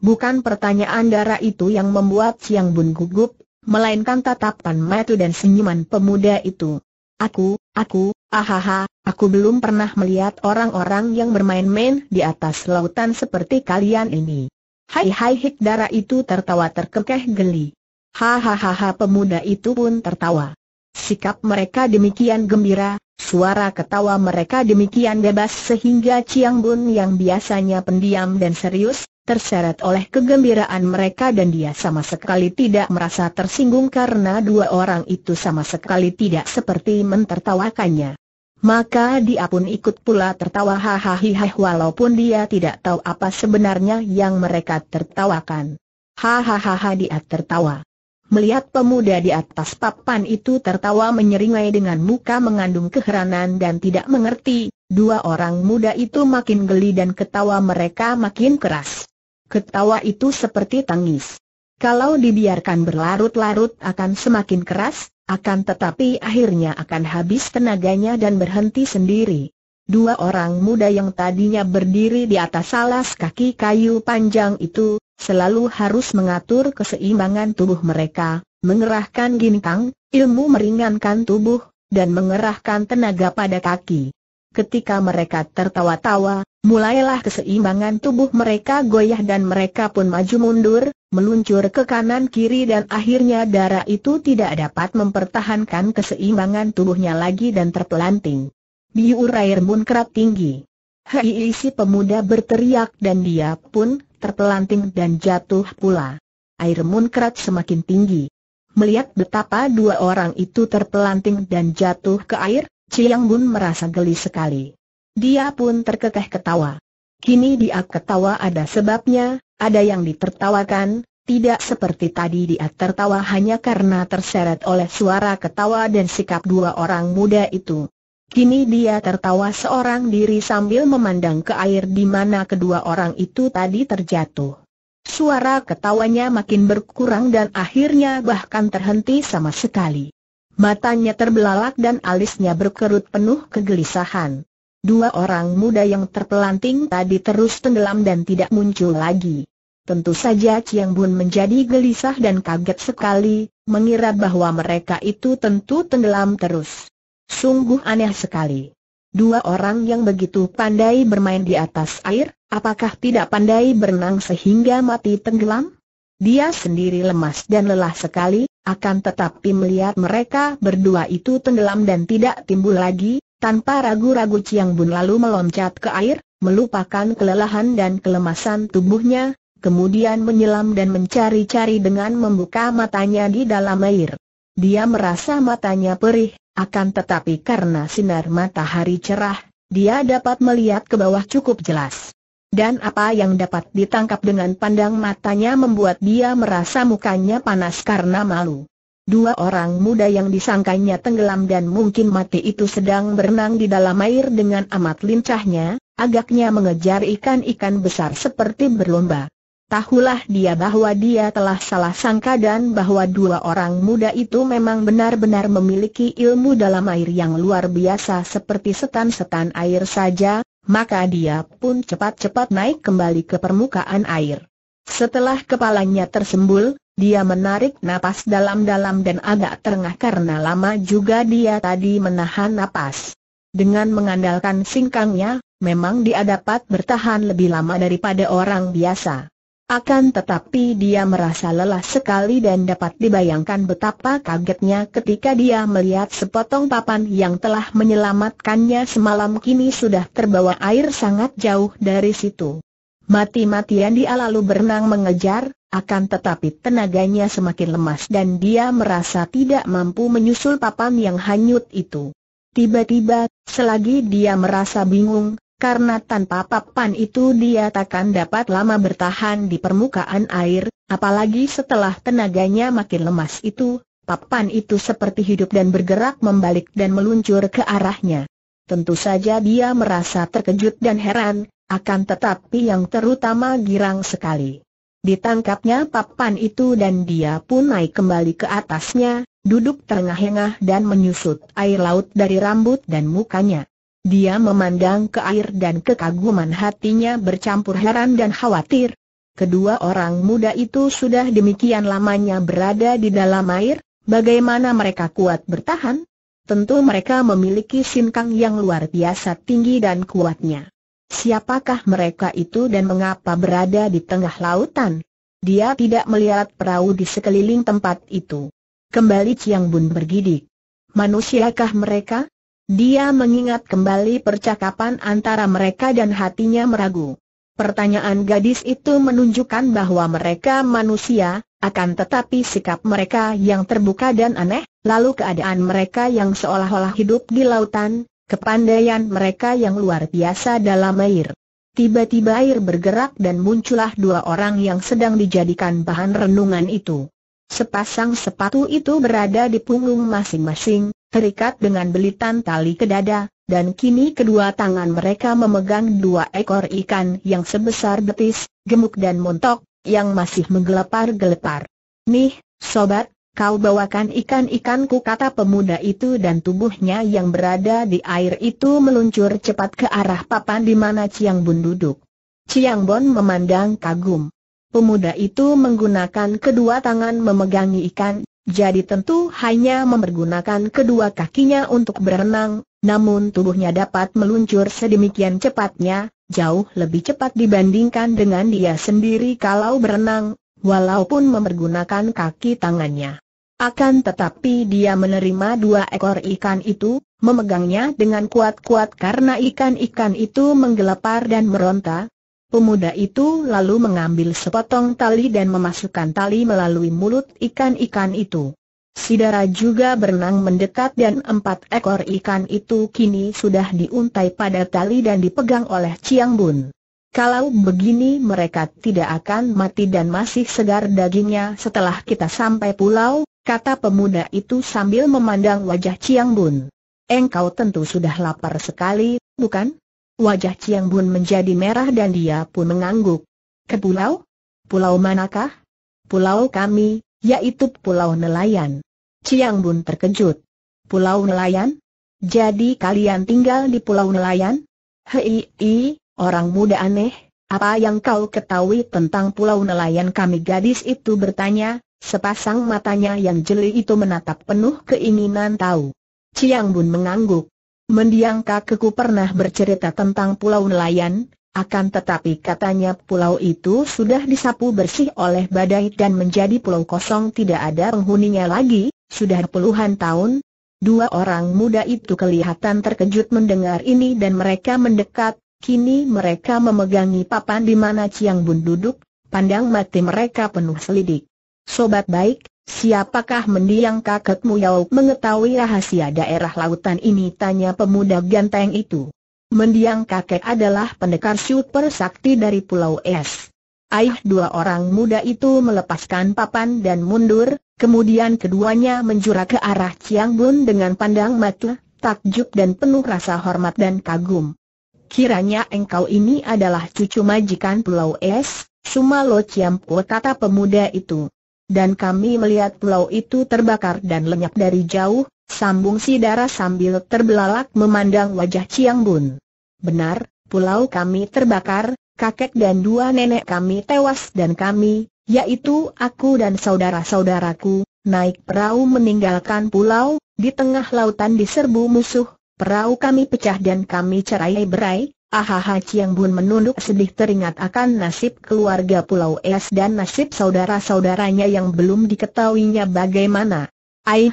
Bukan pertanyaan darah itu yang membuat Siang Bun gugup, melainkan tatapan mata dan senyuman pemuda itu. Aku, aku, ahaha, aku belum pernah melihat orang-orang yang bermain-main di atas lautan seperti kalian ini. Hai hai hik darah itu tertawa terkekeh geli. Hahaha pemuda itu pun tertawa. Sikap mereka demikian gembira, Suara ketawa mereka demikian bebas sehingga Chiang Bun yang biasanya pendiam dan serius, terseret oleh kegembiraan mereka dan dia sama sekali tidak merasa tersinggung karena dua orang itu sama sekali tidak seperti mentertawakannya. Maka dia pun ikut pula tertawa hahaha walaupun dia tidak tahu apa sebenarnya yang mereka tertawakan. Hahaha dia tertawa. Melihat pemuda di atas papan itu tertawa menyeringai dengan muka mengandung keheranan dan tidak mengerti, dua orang muda itu makin geli dan ketawa mereka makin keras. Ketawa itu seperti tangis. Kalau dibiarkan berlarut-larut akan semakin keras, akan tetapi akhirnya akan habis tenaganya dan berhenti sendiri. Dua orang muda yang tadinya berdiri di atas alas kaki kayu panjang itu, selalu harus mengatur keseimbangan tubuh mereka, mengerahkan gintang, ilmu meringankan tubuh, dan mengerahkan tenaga pada kaki. Ketika mereka tertawa-tawa, mulailah keseimbangan tubuh mereka goyah dan mereka pun maju mundur, meluncur ke kanan kiri dan akhirnya darah itu tidak dapat mempertahankan keseimbangan tubuhnya lagi dan terpelanting air munkrat tinggi. Hei si pemuda berteriak dan dia pun terpelanting dan jatuh pula. Air munkrat semakin tinggi. Melihat betapa dua orang itu terpelanting dan jatuh ke air, Ciyang Bun merasa geli sekali. Dia pun terkekeh ketawa. Kini dia ketawa ada sebabnya, ada yang ditertawakan, tidak seperti tadi dia tertawa hanya karena terseret oleh suara ketawa dan sikap dua orang muda itu. Kini dia tertawa seorang diri sambil memandang ke air di mana kedua orang itu tadi terjatuh. Suara ketawanya makin berkurang dan akhirnya bahkan terhenti sama sekali. Matanya terbelalak dan alisnya berkerut penuh kegelisahan. Dua orang muda yang terpelanting tadi terus tenggelam dan tidak muncul lagi. Tentu saja Chiang Bun menjadi gelisah dan kaget sekali, mengira bahwa mereka itu tentu tenggelam terus. Sungguh aneh sekali. Dua orang yang begitu pandai bermain di atas air, apakah tidak pandai berenang sehingga mati tenggelam? Dia sendiri lemas dan lelah sekali, akan tetapi melihat mereka berdua itu tenggelam dan tidak timbul lagi, tanpa ragu-ragu Chiang Bun lalu meloncat ke air, melupakan kelelahan dan kelemasan tubuhnya, kemudian menyelam dan mencari-cari dengan membuka matanya di dalam air. Dia merasa matanya perih, akan tetapi karena sinar matahari cerah, dia dapat melihat ke bawah cukup jelas. Dan apa yang dapat ditangkap dengan pandang matanya membuat dia merasa mukanya panas karena malu. Dua orang muda yang disangkanya tenggelam dan mungkin mati itu sedang berenang di dalam air dengan amat lincahnya, agaknya mengejar ikan-ikan besar seperti berlomba. Tahulah dia bahwa dia telah salah sangka dan bahwa dua orang muda itu memang benar-benar memiliki ilmu dalam air yang luar biasa seperti setan-setan air saja, maka dia pun cepat-cepat naik kembali ke permukaan air. Setelah kepalanya tersembul, dia menarik napas dalam-dalam dan agak terengah karena lama juga dia tadi menahan napas. Dengan mengandalkan singkangnya, memang dia dapat bertahan lebih lama daripada orang biasa. Akan tetapi dia merasa lelah sekali dan dapat dibayangkan betapa kagetnya ketika dia melihat sepotong papan yang telah menyelamatkannya semalam kini sudah terbawa air sangat jauh dari situ. Mati-matian dia lalu berenang mengejar, akan tetapi tenaganya semakin lemas dan dia merasa tidak mampu menyusul papan yang hanyut itu. Tiba-tiba, selagi dia merasa bingung, karena tanpa papan itu dia takkan dapat lama bertahan di permukaan air, apalagi setelah tenaganya makin lemas itu, papan itu seperti hidup dan bergerak membalik dan meluncur ke arahnya. Tentu saja dia merasa terkejut dan heran, akan tetapi yang terutama girang sekali. Ditangkapnya papan itu dan dia pun naik kembali ke atasnya, duduk terengah-engah dan menyusut air laut dari rambut dan mukanya. Dia memandang ke air dan kekaguman hatinya bercampur heran dan khawatir. Kedua orang muda itu sudah demikian lamanya berada di dalam air, bagaimana mereka kuat bertahan? Tentu mereka memiliki sinkang yang luar biasa tinggi dan kuatnya. Siapakah mereka itu dan mengapa berada di tengah lautan? Dia tidak melihat perahu di sekeliling tempat itu. Kembali Ciang Bun bergidik. Manusiakah mereka? Dia mengingat kembali percakapan antara mereka dan hatinya meragu. Pertanyaan gadis itu menunjukkan bahwa mereka manusia, akan tetapi sikap mereka yang terbuka dan aneh, lalu keadaan mereka yang seolah-olah hidup di lautan, kepandaian mereka yang luar biasa dalam air. Tiba-tiba air bergerak dan muncullah dua orang yang sedang dijadikan bahan renungan itu. Sepasang sepatu itu berada di punggung masing-masing, terikat dengan belitan tali ke dada, dan kini kedua tangan mereka memegang dua ekor ikan yang sebesar betis, gemuk dan montok, yang masih menggelepar-gelepar. Nih, sobat, kau bawakan ikan-ikanku kata pemuda itu dan tubuhnya yang berada di air itu meluncur cepat ke arah papan di mana Ciang Bun duduk. Ciang Bon memandang kagum. Pemuda itu menggunakan kedua tangan memegangi ikan, jadi tentu hanya mempergunakan kedua kakinya untuk berenang, namun tubuhnya dapat meluncur sedemikian cepatnya, jauh lebih cepat dibandingkan dengan dia sendiri kalau berenang, walaupun mempergunakan kaki tangannya. Akan tetapi dia menerima dua ekor ikan itu, memegangnya dengan kuat-kuat karena ikan-ikan itu menggelepar dan meronta, Pemuda itu lalu mengambil sepotong tali dan memasukkan tali melalui mulut ikan-ikan itu. Sidara juga berenang mendekat dan empat ekor ikan itu kini sudah diuntai pada tali dan dipegang oleh Chiang Bun. Kalau begini mereka tidak akan mati dan masih segar dagingnya setelah kita sampai pulau, kata pemuda itu sambil memandang wajah Chiang Bun. Engkau tentu sudah lapar sekali, bukan? Wajah Chiang Bun menjadi merah dan dia pun mengangguk. Ke pulau? Pulau manakah? Pulau kami, yaitu Pulau Nelayan. Chiang Bun terkejut. Pulau Nelayan? Jadi kalian tinggal di Pulau Nelayan? Hei, orang muda aneh, apa yang kau ketahui tentang Pulau Nelayan kami gadis itu bertanya, sepasang matanya yang jeli itu menatap penuh keinginan tahu. Chiang Bun mengangguk. Mendiang Keku pernah bercerita tentang pulau nelayan, akan tetapi katanya pulau itu sudah disapu bersih oleh badai dan menjadi pulau kosong tidak ada penghuninya lagi, sudah puluhan tahun. Dua orang muda itu kelihatan terkejut mendengar ini dan mereka mendekat, kini mereka memegangi papan di mana Ciang Bun duduk, pandang mati mereka penuh selidik. Sobat baik, Siapakah mendiang kakekmu yang mengetahui rahasia daerah lautan ini? Tanya pemuda ganteng itu. Mendiang kakek adalah pendekar super sakti dari Pulau Es. Ayah dua orang muda itu melepaskan papan dan mundur, kemudian keduanya menjura ke arah Chiang Bun dengan pandang mata, takjub dan penuh rasa hormat dan kagum. Kiranya engkau ini adalah cucu majikan Pulau Es, Sumalo Po kata pemuda itu dan kami melihat pulau itu terbakar dan lenyap dari jauh, sambung si darah sambil terbelalak memandang wajah Chiang Bun. Benar, pulau kami terbakar, kakek dan dua nenek kami tewas dan kami, yaitu aku dan saudara-saudaraku, naik perahu meninggalkan pulau, di tengah lautan diserbu musuh, perahu kami pecah dan kami cerai berai, Ahaha Chiang Bun menunduk sedih teringat akan nasib keluarga Pulau Es dan nasib saudara-saudaranya yang belum diketahuinya bagaimana. Aih,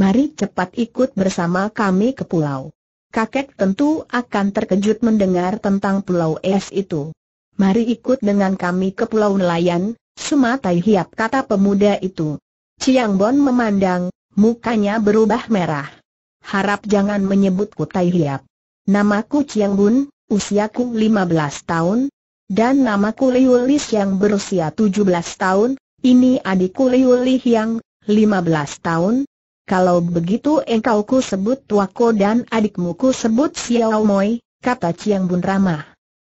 mari cepat ikut bersama kami ke pulau. Kakek tentu akan terkejut mendengar tentang Pulau Es itu. Mari ikut dengan kami ke Pulau Nelayan, Sumatai Hiap kata pemuda itu. Chiang Bon memandang, mukanya berubah merah. Harap jangan menyebutku Tai Hiap. Namaku Chiang Bun, usiaku 15 tahun, dan namaku Liulis yang berusia 17 tahun, ini adik Liulih yang 15 tahun. Kalau begitu engkau ku sebut tuaku dan adikmu ku sebut Xiao Moi, kata Ciang Bun ramah.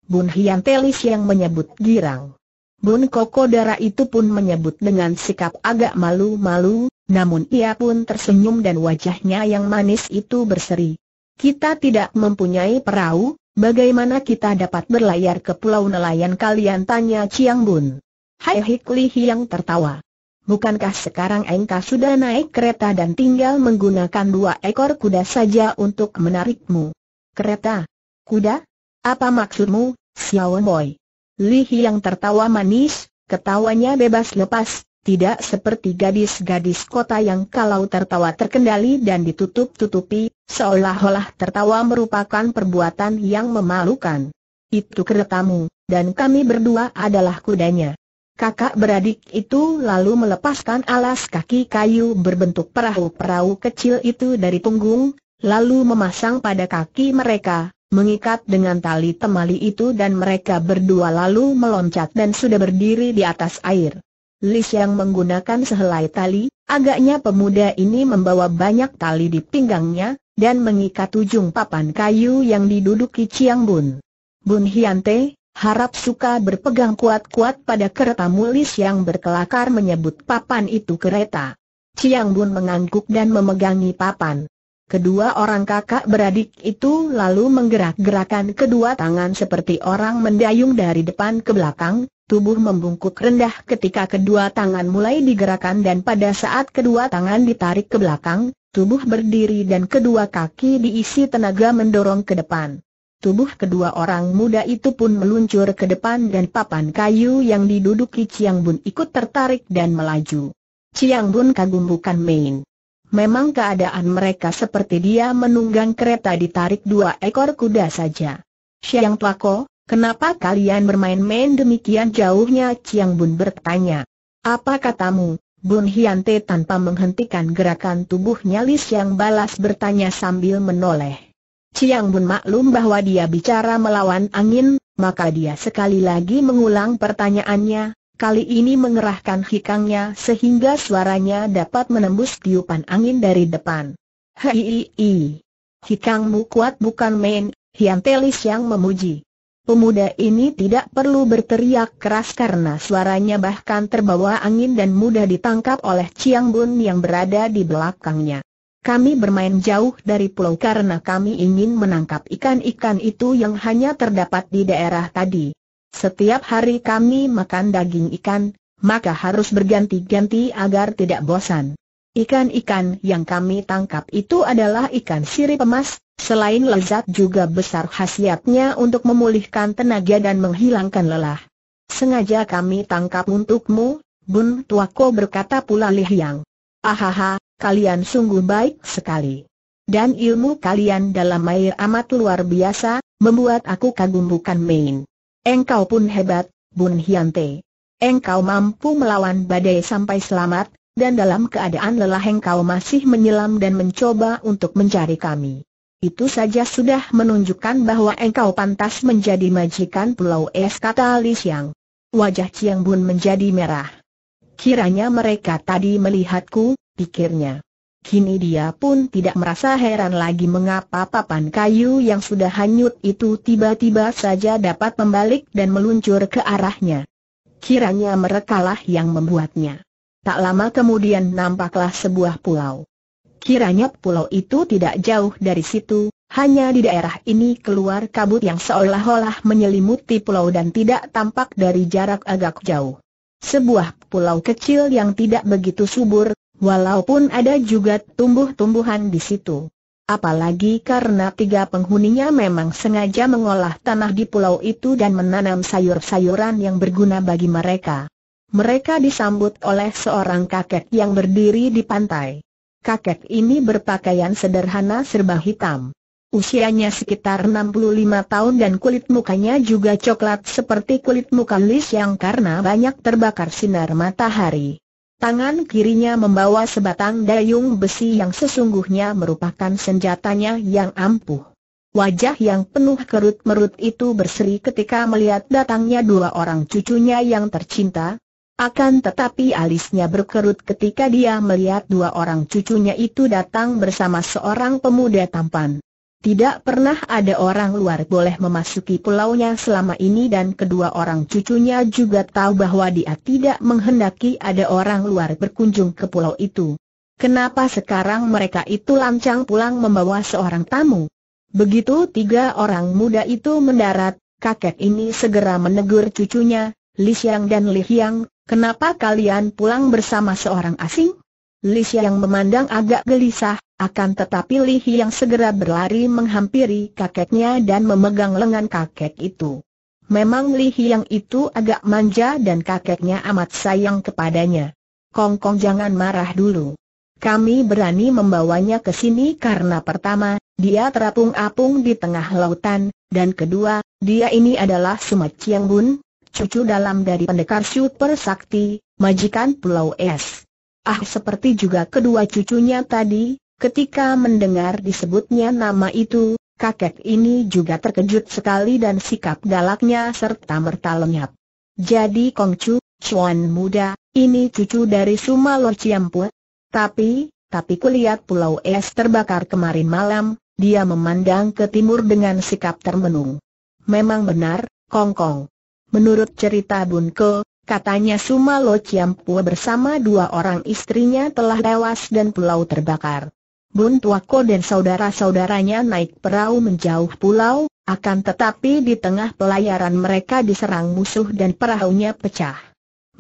Bun Hian Telis yang menyebut girang. Bun Koko Dara itu pun menyebut dengan sikap agak malu-malu, namun ia pun tersenyum dan wajahnya yang manis itu berseri. Kita tidak mempunyai perahu, Bagaimana kita dapat berlayar ke pulau nelayan kalian? Tanya Chiang Bun. Hai Hik Li Hiang tertawa. Bukankah sekarang engkau sudah naik kereta dan tinggal menggunakan dua ekor kuda saja untuk menarikmu? Kereta? Kuda? Apa maksudmu, Xiao Boy? Li Hiang tertawa manis, ketawanya bebas lepas, tidak seperti gadis-gadis kota yang kalau tertawa terkendali dan ditutup-tutupi Seolah-olah tertawa merupakan perbuatan yang memalukan. Itu keretamu, dan kami berdua adalah kudanya. Kakak beradik itu lalu melepaskan alas kaki kayu berbentuk perahu-perahu kecil itu dari punggung, lalu memasang pada kaki mereka, mengikat dengan tali temali itu dan mereka berdua lalu meloncat dan sudah berdiri di atas air. Lis yang menggunakan sehelai tali, agaknya pemuda ini membawa banyak tali di pinggangnya, dan mengikat ujung papan kayu yang diduduki Chiang Bun. Bun Hiante, harap suka berpegang kuat-kuat pada kereta mulis yang berkelakar menyebut papan itu kereta. Chiang Bun mengangguk dan memegangi papan. Kedua orang kakak beradik itu lalu menggerak-gerakan kedua tangan seperti orang mendayung dari depan ke belakang, tubuh membungkuk rendah ketika kedua tangan mulai digerakkan dan pada saat kedua tangan ditarik ke belakang, tubuh berdiri dan kedua kaki diisi tenaga mendorong ke depan. Tubuh kedua orang muda itu pun meluncur ke depan dan papan kayu yang diduduki Chiang Bun ikut tertarik dan melaju. Chiang Bun kagum bukan main. Memang keadaan mereka seperti dia menunggang kereta ditarik dua ekor kuda saja. Siang Tuako, kenapa kalian bermain-main demikian jauhnya? Ciang Bun bertanya. Apa katamu? Bun hiante tanpa menghentikan gerakan tubuhnya Li yang balas bertanya sambil menoleh. Ciang Bun maklum bahwa dia bicara melawan angin, maka dia sekali lagi mengulang pertanyaannya, kali ini mengerahkan hikangnya sehingga suaranya dapat menembus tiupan angin dari depan. Hei, hikangmu kuat bukan main, Telis yang memuji. Pemuda ini tidak perlu berteriak keras karena suaranya bahkan terbawa angin dan mudah ditangkap oleh Chiang Bun yang berada di belakangnya. Kami bermain jauh dari pulau karena kami ingin menangkap ikan-ikan itu yang hanya terdapat di daerah tadi. Setiap hari kami makan daging ikan, maka harus berganti-ganti agar tidak bosan. Ikan-ikan yang kami tangkap itu adalah ikan sirip emas, selain lezat juga besar khasiatnya untuk memulihkan tenaga dan menghilangkan lelah. Sengaja kami tangkap untukmu, Bun Tuako berkata pula Li Hiang. Ahaha, kalian sungguh baik sekali. Dan ilmu kalian dalam air amat luar biasa, membuat aku kagum bukan main. Engkau pun hebat, Bun Hyante. Engkau mampu melawan badai sampai selamat, dan dalam keadaan lelah engkau masih menyelam dan mencoba untuk mencari kami. Itu saja sudah menunjukkan bahwa engkau pantas menjadi majikan Pulau Es kata Li Xiang. Wajah Chiang Bun menjadi merah. Kiranya mereka tadi melihatku, pikirnya. Kini dia pun tidak merasa heran lagi mengapa papan kayu yang sudah hanyut itu tiba-tiba saja dapat membalik dan meluncur ke arahnya. Kiranya merekalah yang membuatnya. Tak lama kemudian nampaklah sebuah pulau. Kiranya pulau itu tidak jauh dari situ, hanya di daerah ini keluar kabut yang seolah-olah menyelimuti pulau dan tidak tampak dari jarak agak jauh. Sebuah pulau kecil yang tidak begitu subur, Walaupun ada juga tumbuh-tumbuhan di situ. Apalagi karena tiga penghuninya memang sengaja mengolah tanah di pulau itu dan menanam sayur-sayuran yang berguna bagi mereka. Mereka disambut oleh seorang kakek yang berdiri di pantai. Kakek ini berpakaian sederhana serba hitam. Usianya sekitar 65 tahun dan kulit mukanya juga coklat seperti kulit muka Lis yang karena banyak terbakar sinar matahari. Tangan kirinya membawa sebatang dayung besi yang sesungguhnya merupakan senjatanya yang ampuh. Wajah yang penuh kerut-merut itu berseri ketika melihat datangnya dua orang cucunya yang tercinta. Akan tetapi alisnya berkerut ketika dia melihat dua orang cucunya itu datang bersama seorang pemuda tampan. Tidak pernah ada orang luar boleh memasuki pulaunya selama ini dan kedua orang cucunya juga tahu bahwa dia tidak menghendaki ada orang luar berkunjung ke pulau itu. Kenapa sekarang mereka itu lancang pulang membawa seorang tamu? Begitu tiga orang muda itu mendarat, kakek ini segera menegur cucunya, Li Xiang dan Li Hiang, kenapa kalian pulang bersama seorang asing? Li Xiang memandang agak gelisah, akan tetapi Li yang segera berlari menghampiri kakeknya dan memegang lengan kakek itu. Memang Li yang itu agak manja dan kakeknya amat sayang kepadanya. Kongkong Kong jangan marah dulu. Kami berani membawanya ke sini karena pertama, dia terapung-apung di tengah lautan, dan kedua, dia ini adalah Sumat Chiang Bun, cucu dalam dari pendekar super sakti, majikan Pulau Es. Ah seperti juga kedua cucunya tadi, Ketika mendengar disebutnya nama itu, kakek ini juga terkejut sekali dan sikap galaknya serta merta lenyap. Jadi Kongcu, Chuan muda, ini cucu dari Suma Lo Ciampue. Tapi, tapi kulihat pulau es terbakar kemarin malam, dia memandang ke timur dengan sikap termenung. Memang benar, Kongkong. Menurut cerita Bunko, Katanya Suma Lo Ciampua bersama dua orang istrinya telah tewas dan pulau terbakar. Bun Tuako dan saudara-saudaranya naik perahu menjauh pulau, akan tetapi di tengah pelayaran mereka diserang musuh dan perahunya pecah.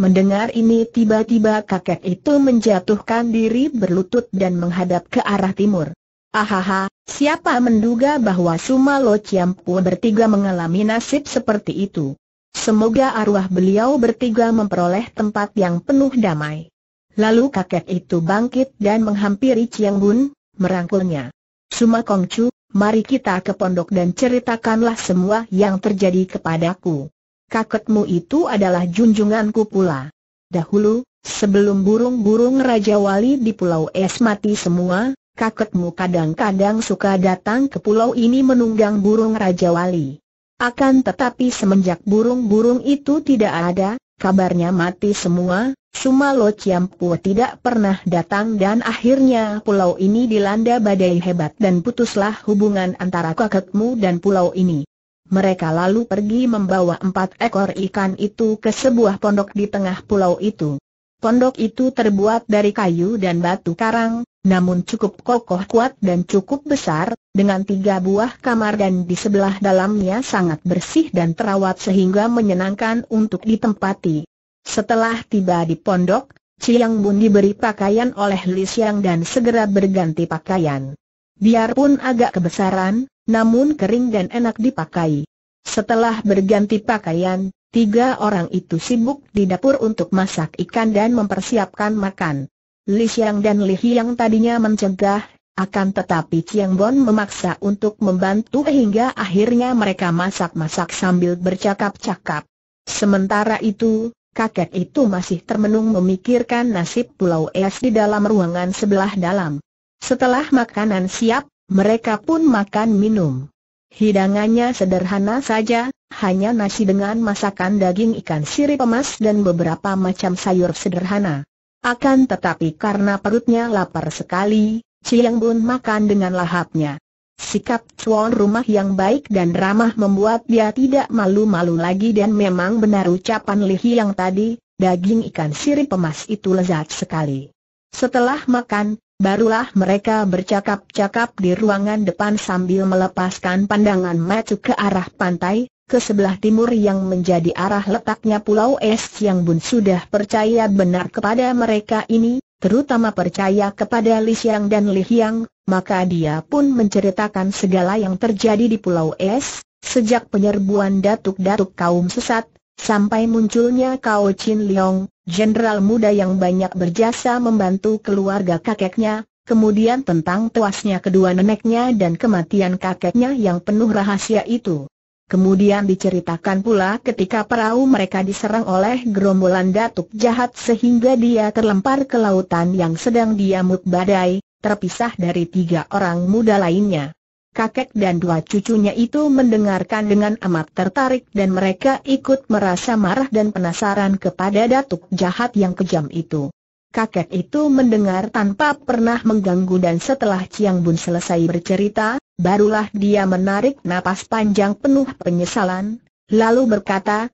Mendengar ini tiba-tiba kakek itu menjatuhkan diri berlutut dan menghadap ke arah timur. Ahaha, siapa menduga bahwa Sumalo Ciampu bertiga mengalami nasib seperti itu. Semoga arwah beliau bertiga memperoleh tempat yang penuh damai. Lalu kakek itu bangkit dan menghampiri Chiang Bun, merangkulnya. Suma Kongcu, mari kita ke pondok dan ceritakanlah semua yang terjadi kepadaku. Kakekmu itu adalah junjunganku pula. Dahulu, sebelum burung-burung Raja Wali di Pulau Es mati semua, kakekmu kadang-kadang suka datang ke pulau ini menunggang burung Raja Wali. Akan tetapi semenjak burung-burung itu tidak ada, kabarnya mati semua, Sumalo Ciampu tidak pernah datang dan akhirnya pulau ini dilanda badai hebat dan putuslah hubungan antara kakekmu dan pulau ini. Mereka lalu pergi membawa empat ekor ikan itu ke sebuah pondok di tengah pulau itu. Pondok itu terbuat dari kayu dan batu karang, namun cukup kokoh kuat dan cukup besar, dengan tiga buah kamar dan di sebelah dalamnya sangat bersih dan terawat sehingga menyenangkan untuk ditempati. Setelah tiba di pondok, Chiang Bun diberi pakaian oleh Li Xiang dan segera berganti pakaian. Biarpun agak kebesaran, namun kering dan enak dipakai. Setelah berganti pakaian, tiga orang itu sibuk di dapur untuk masak ikan dan mempersiapkan makan. Li Xiang dan Li Hiang tadinya mencegah, akan tetapi Chiang Bon memaksa untuk membantu hingga akhirnya mereka masak-masak sambil bercakap-cakap. Sementara itu, kakek itu masih termenung memikirkan nasib Pulau Es di dalam ruangan sebelah dalam. Setelah makanan siap, mereka pun makan minum. Hidangannya sederhana saja, hanya nasi dengan masakan daging ikan sirip emas dan beberapa macam sayur sederhana. Akan tetapi karena perutnya lapar sekali, Ciyang Bun makan dengan lahapnya. Sikap tuan rumah yang baik dan ramah membuat dia tidak malu-malu lagi dan memang benar ucapan Lihi yang tadi, daging ikan sirip emas itu lezat sekali. Setelah makan, barulah mereka bercakap-cakap di ruangan depan sambil melepaskan pandangan mata ke arah pantai, ke sebelah timur yang menjadi arah letaknya Pulau Es yang Bun sudah percaya benar kepada mereka ini, terutama percaya kepada Li Xiang dan Li Hiang, maka dia pun menceritakan segala yang terjadi di Pulau Es, sejak penyerbuan datuk-datuk kaum sesat, sampai munculnya Kao Chin Leong, jenderal muda yang banyak berjasa membantu keluarga kakeknya, kemudian tentang tuasnya kedua neneknya dan kematian kakeknya yang penuh rahasia itu. Kemudian diceritakan pula ketika perahu mereka diserang oleh gerombolan datuk jahat sehingga dia terlempar ke lautan yang sedang diamuk badai, terpisah dari tiga orang muda lainnya. Kakek dan dua cucunya itu mendengarkan dengan amat tertarik dan mereka ikut merasa marah dan penasaran kepada datuk jahat yang kejam itu. Kakek itu mendengar tanpa pernah mengganggu dan setelah Ciang Bun selesai bercerita, barulah dia menarik napas panjang penuh penyesalan, lalu berkata,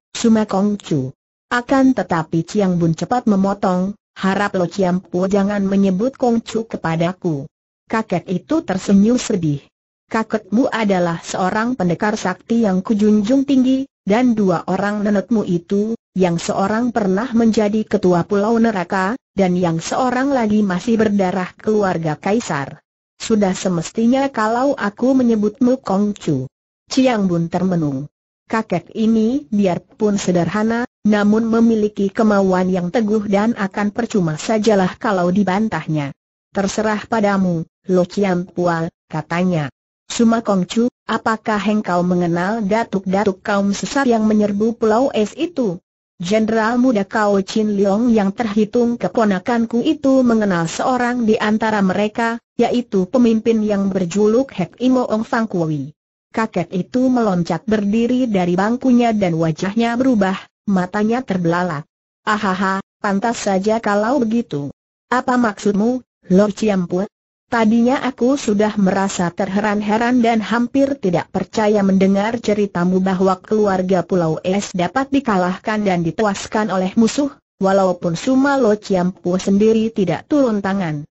Kong Chu. Akan tetapi Ciang Bun cepat memotong, harap Lo Chiam Pu jangan menyebut Kong Chu kepadaku. Kakek itu tersenyum sedih. Kakekmu adalah seorang pendekar sakti yang kujunjung tinggi, dan dua orang nenekmu itu, yang seorang pernah menjadi ketua pulau neraka, dan yang seorang lagi masih berdarah keluarga kaisar. Sudah semestinya kalau aku menyebutmu Kong Chu. Chiang Bun termenung. Kakek ini biarpun sederhana, namun memiliki kemauan yang teguh dan akan percuma sajalah kalau dibantahnya. Terserah padamu, Lo Chiam Pual, katanya. Suma Kong Chu, apakah engkau mengenal datuk-datuk kaum sesat yang menyerbu Pulau Es itu? Jenderal muda Kao Chin Leong yang terhitung keponakanku itu mengenal seorang di antara mereka, yaitu pemimpin yang berjuluk Hek Imo Ong Fang Kui. Kakek itu meloncat berdiri dari bangkunya dan wajahnya berubah, matanya terbelalak. Ahaha, pantas saja kalau begitu. Apa maksudmu, Lord Chiampua? Tadinya aku sudah merasa terheran-heran dan hampir tidak percaya mendengar ceritamu bahwa keluarga Pulau Es dapat dikalahkan dan dituaskan oleh musuh, walaupun Sumalo Chiampu sendiri tidak turun tangan.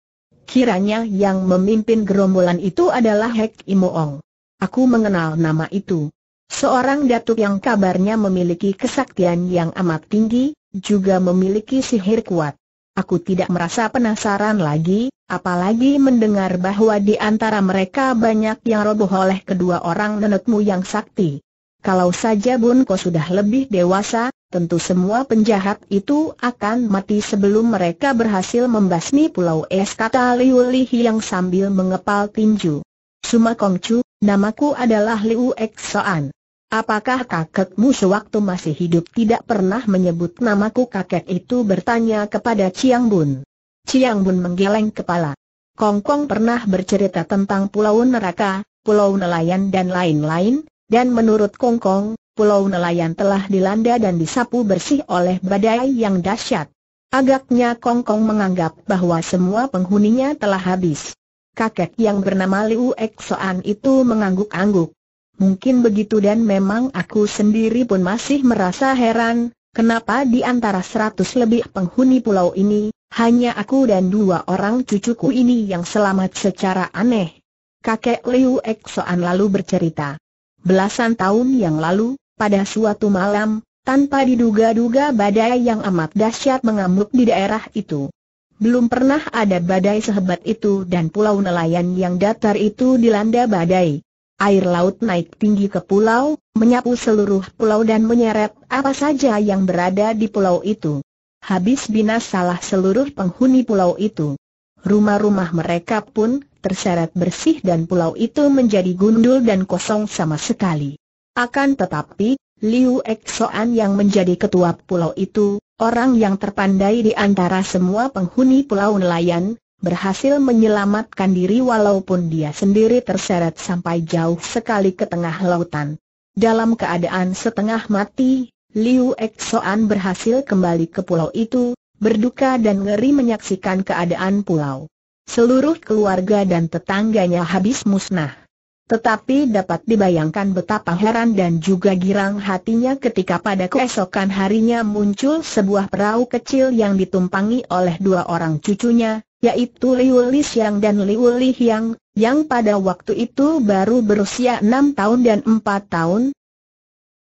Kiranya yang memimpin gerombolan itu adalah Hek Imoong. Aku mengenal nama itu. Seorang datuk yang kabarnya memiliki kesaktian yang amat tinggi, juga memiliki sihir kuat. Aku tidak merasa penasaran lagi, Apalagi mendengar bahwa di antara mereka banyak yang roboh oleh kedua orang nenekmu yang sakti. Kalau saja Bun Bunko sudah lebih dewasa, tentu semua penjahat itu akan mati sebelum mereka berhasil membasmi pulau es kata Liu Li yang sambil mengepal tinju. Suma Kongcu, namaku adalah Liu Eksoan. Apakah kakekmu sewaktu masih hidup tidak pernah menyebut namaku kakek itu bertanya kepada Chiang Bun. Ciang Bun menggeleng kepala. Kong Kong pernah bercerita tentang Pulau Neraka, Pulau Nelayan dan lain-lain, dan menurut Kong Kong, Pulau Nelayan telah dilanda dan disapu bersih oleh badai yang dahsyat. Agaknya Kong Kong menganggap bahwa semua penghuninya telah habis. Kakek yang bernama Liu Eksoan itu mengangguk-angguk. Mungkin begitu dan memang aku sendiri pun masih merasa heran, kenapa di antara seratus lebih penghuni pulau ini, hanya aku dan dua orang cucuku ini yang selamat secara aneh. Kakek Liu Eksoan lalu bercerita. Belasan tahun yang lalu, pada suatu malam, tanpa diduga-duga badai yang amat dahsyat mengamuk di daerah itu. Belum pernah ada badai sehebat itu dan pulau nelayan yang datar itu dilanda badai. Air laut naik tinggi ke pulau, menyapu seluruh pulau dan menyeret apa saja yang berada di pulau itu habis binasalah seluruh penghuni pulau itu. Rumah-rumah mereka pun terseret bersih dan pulau itu menjadi gundul dan kosong sama sekali. Akan tetapi, Liu Xuan yang menjadi ketua pulau itu, orang yang terpandai di antara semua penghuni pulau nelayan, berhasil menyelamatkan diri walaupun dia sendiri terseret sampai jauh sekali ke tengah lautan. Dalam keadaan setengah mati, Liu Eksoan berhasil kembali ke pulau itu, berduka dan ngeri menyaksikan keadaan pulau. Seluruh keluarga dan tetangganya habis musnah. Tetapi dapat dibayangkan betapa heran dan juga girang hatinya ketika pada keesokan harinya muncul sebuah perahu kecil yang ditumpangi oleh dua orang cucunya, yaitu Liu Li Xiang dan Liu Li Hiang, yang pada waktu itu baru berusia enam tahun dan empat tahun,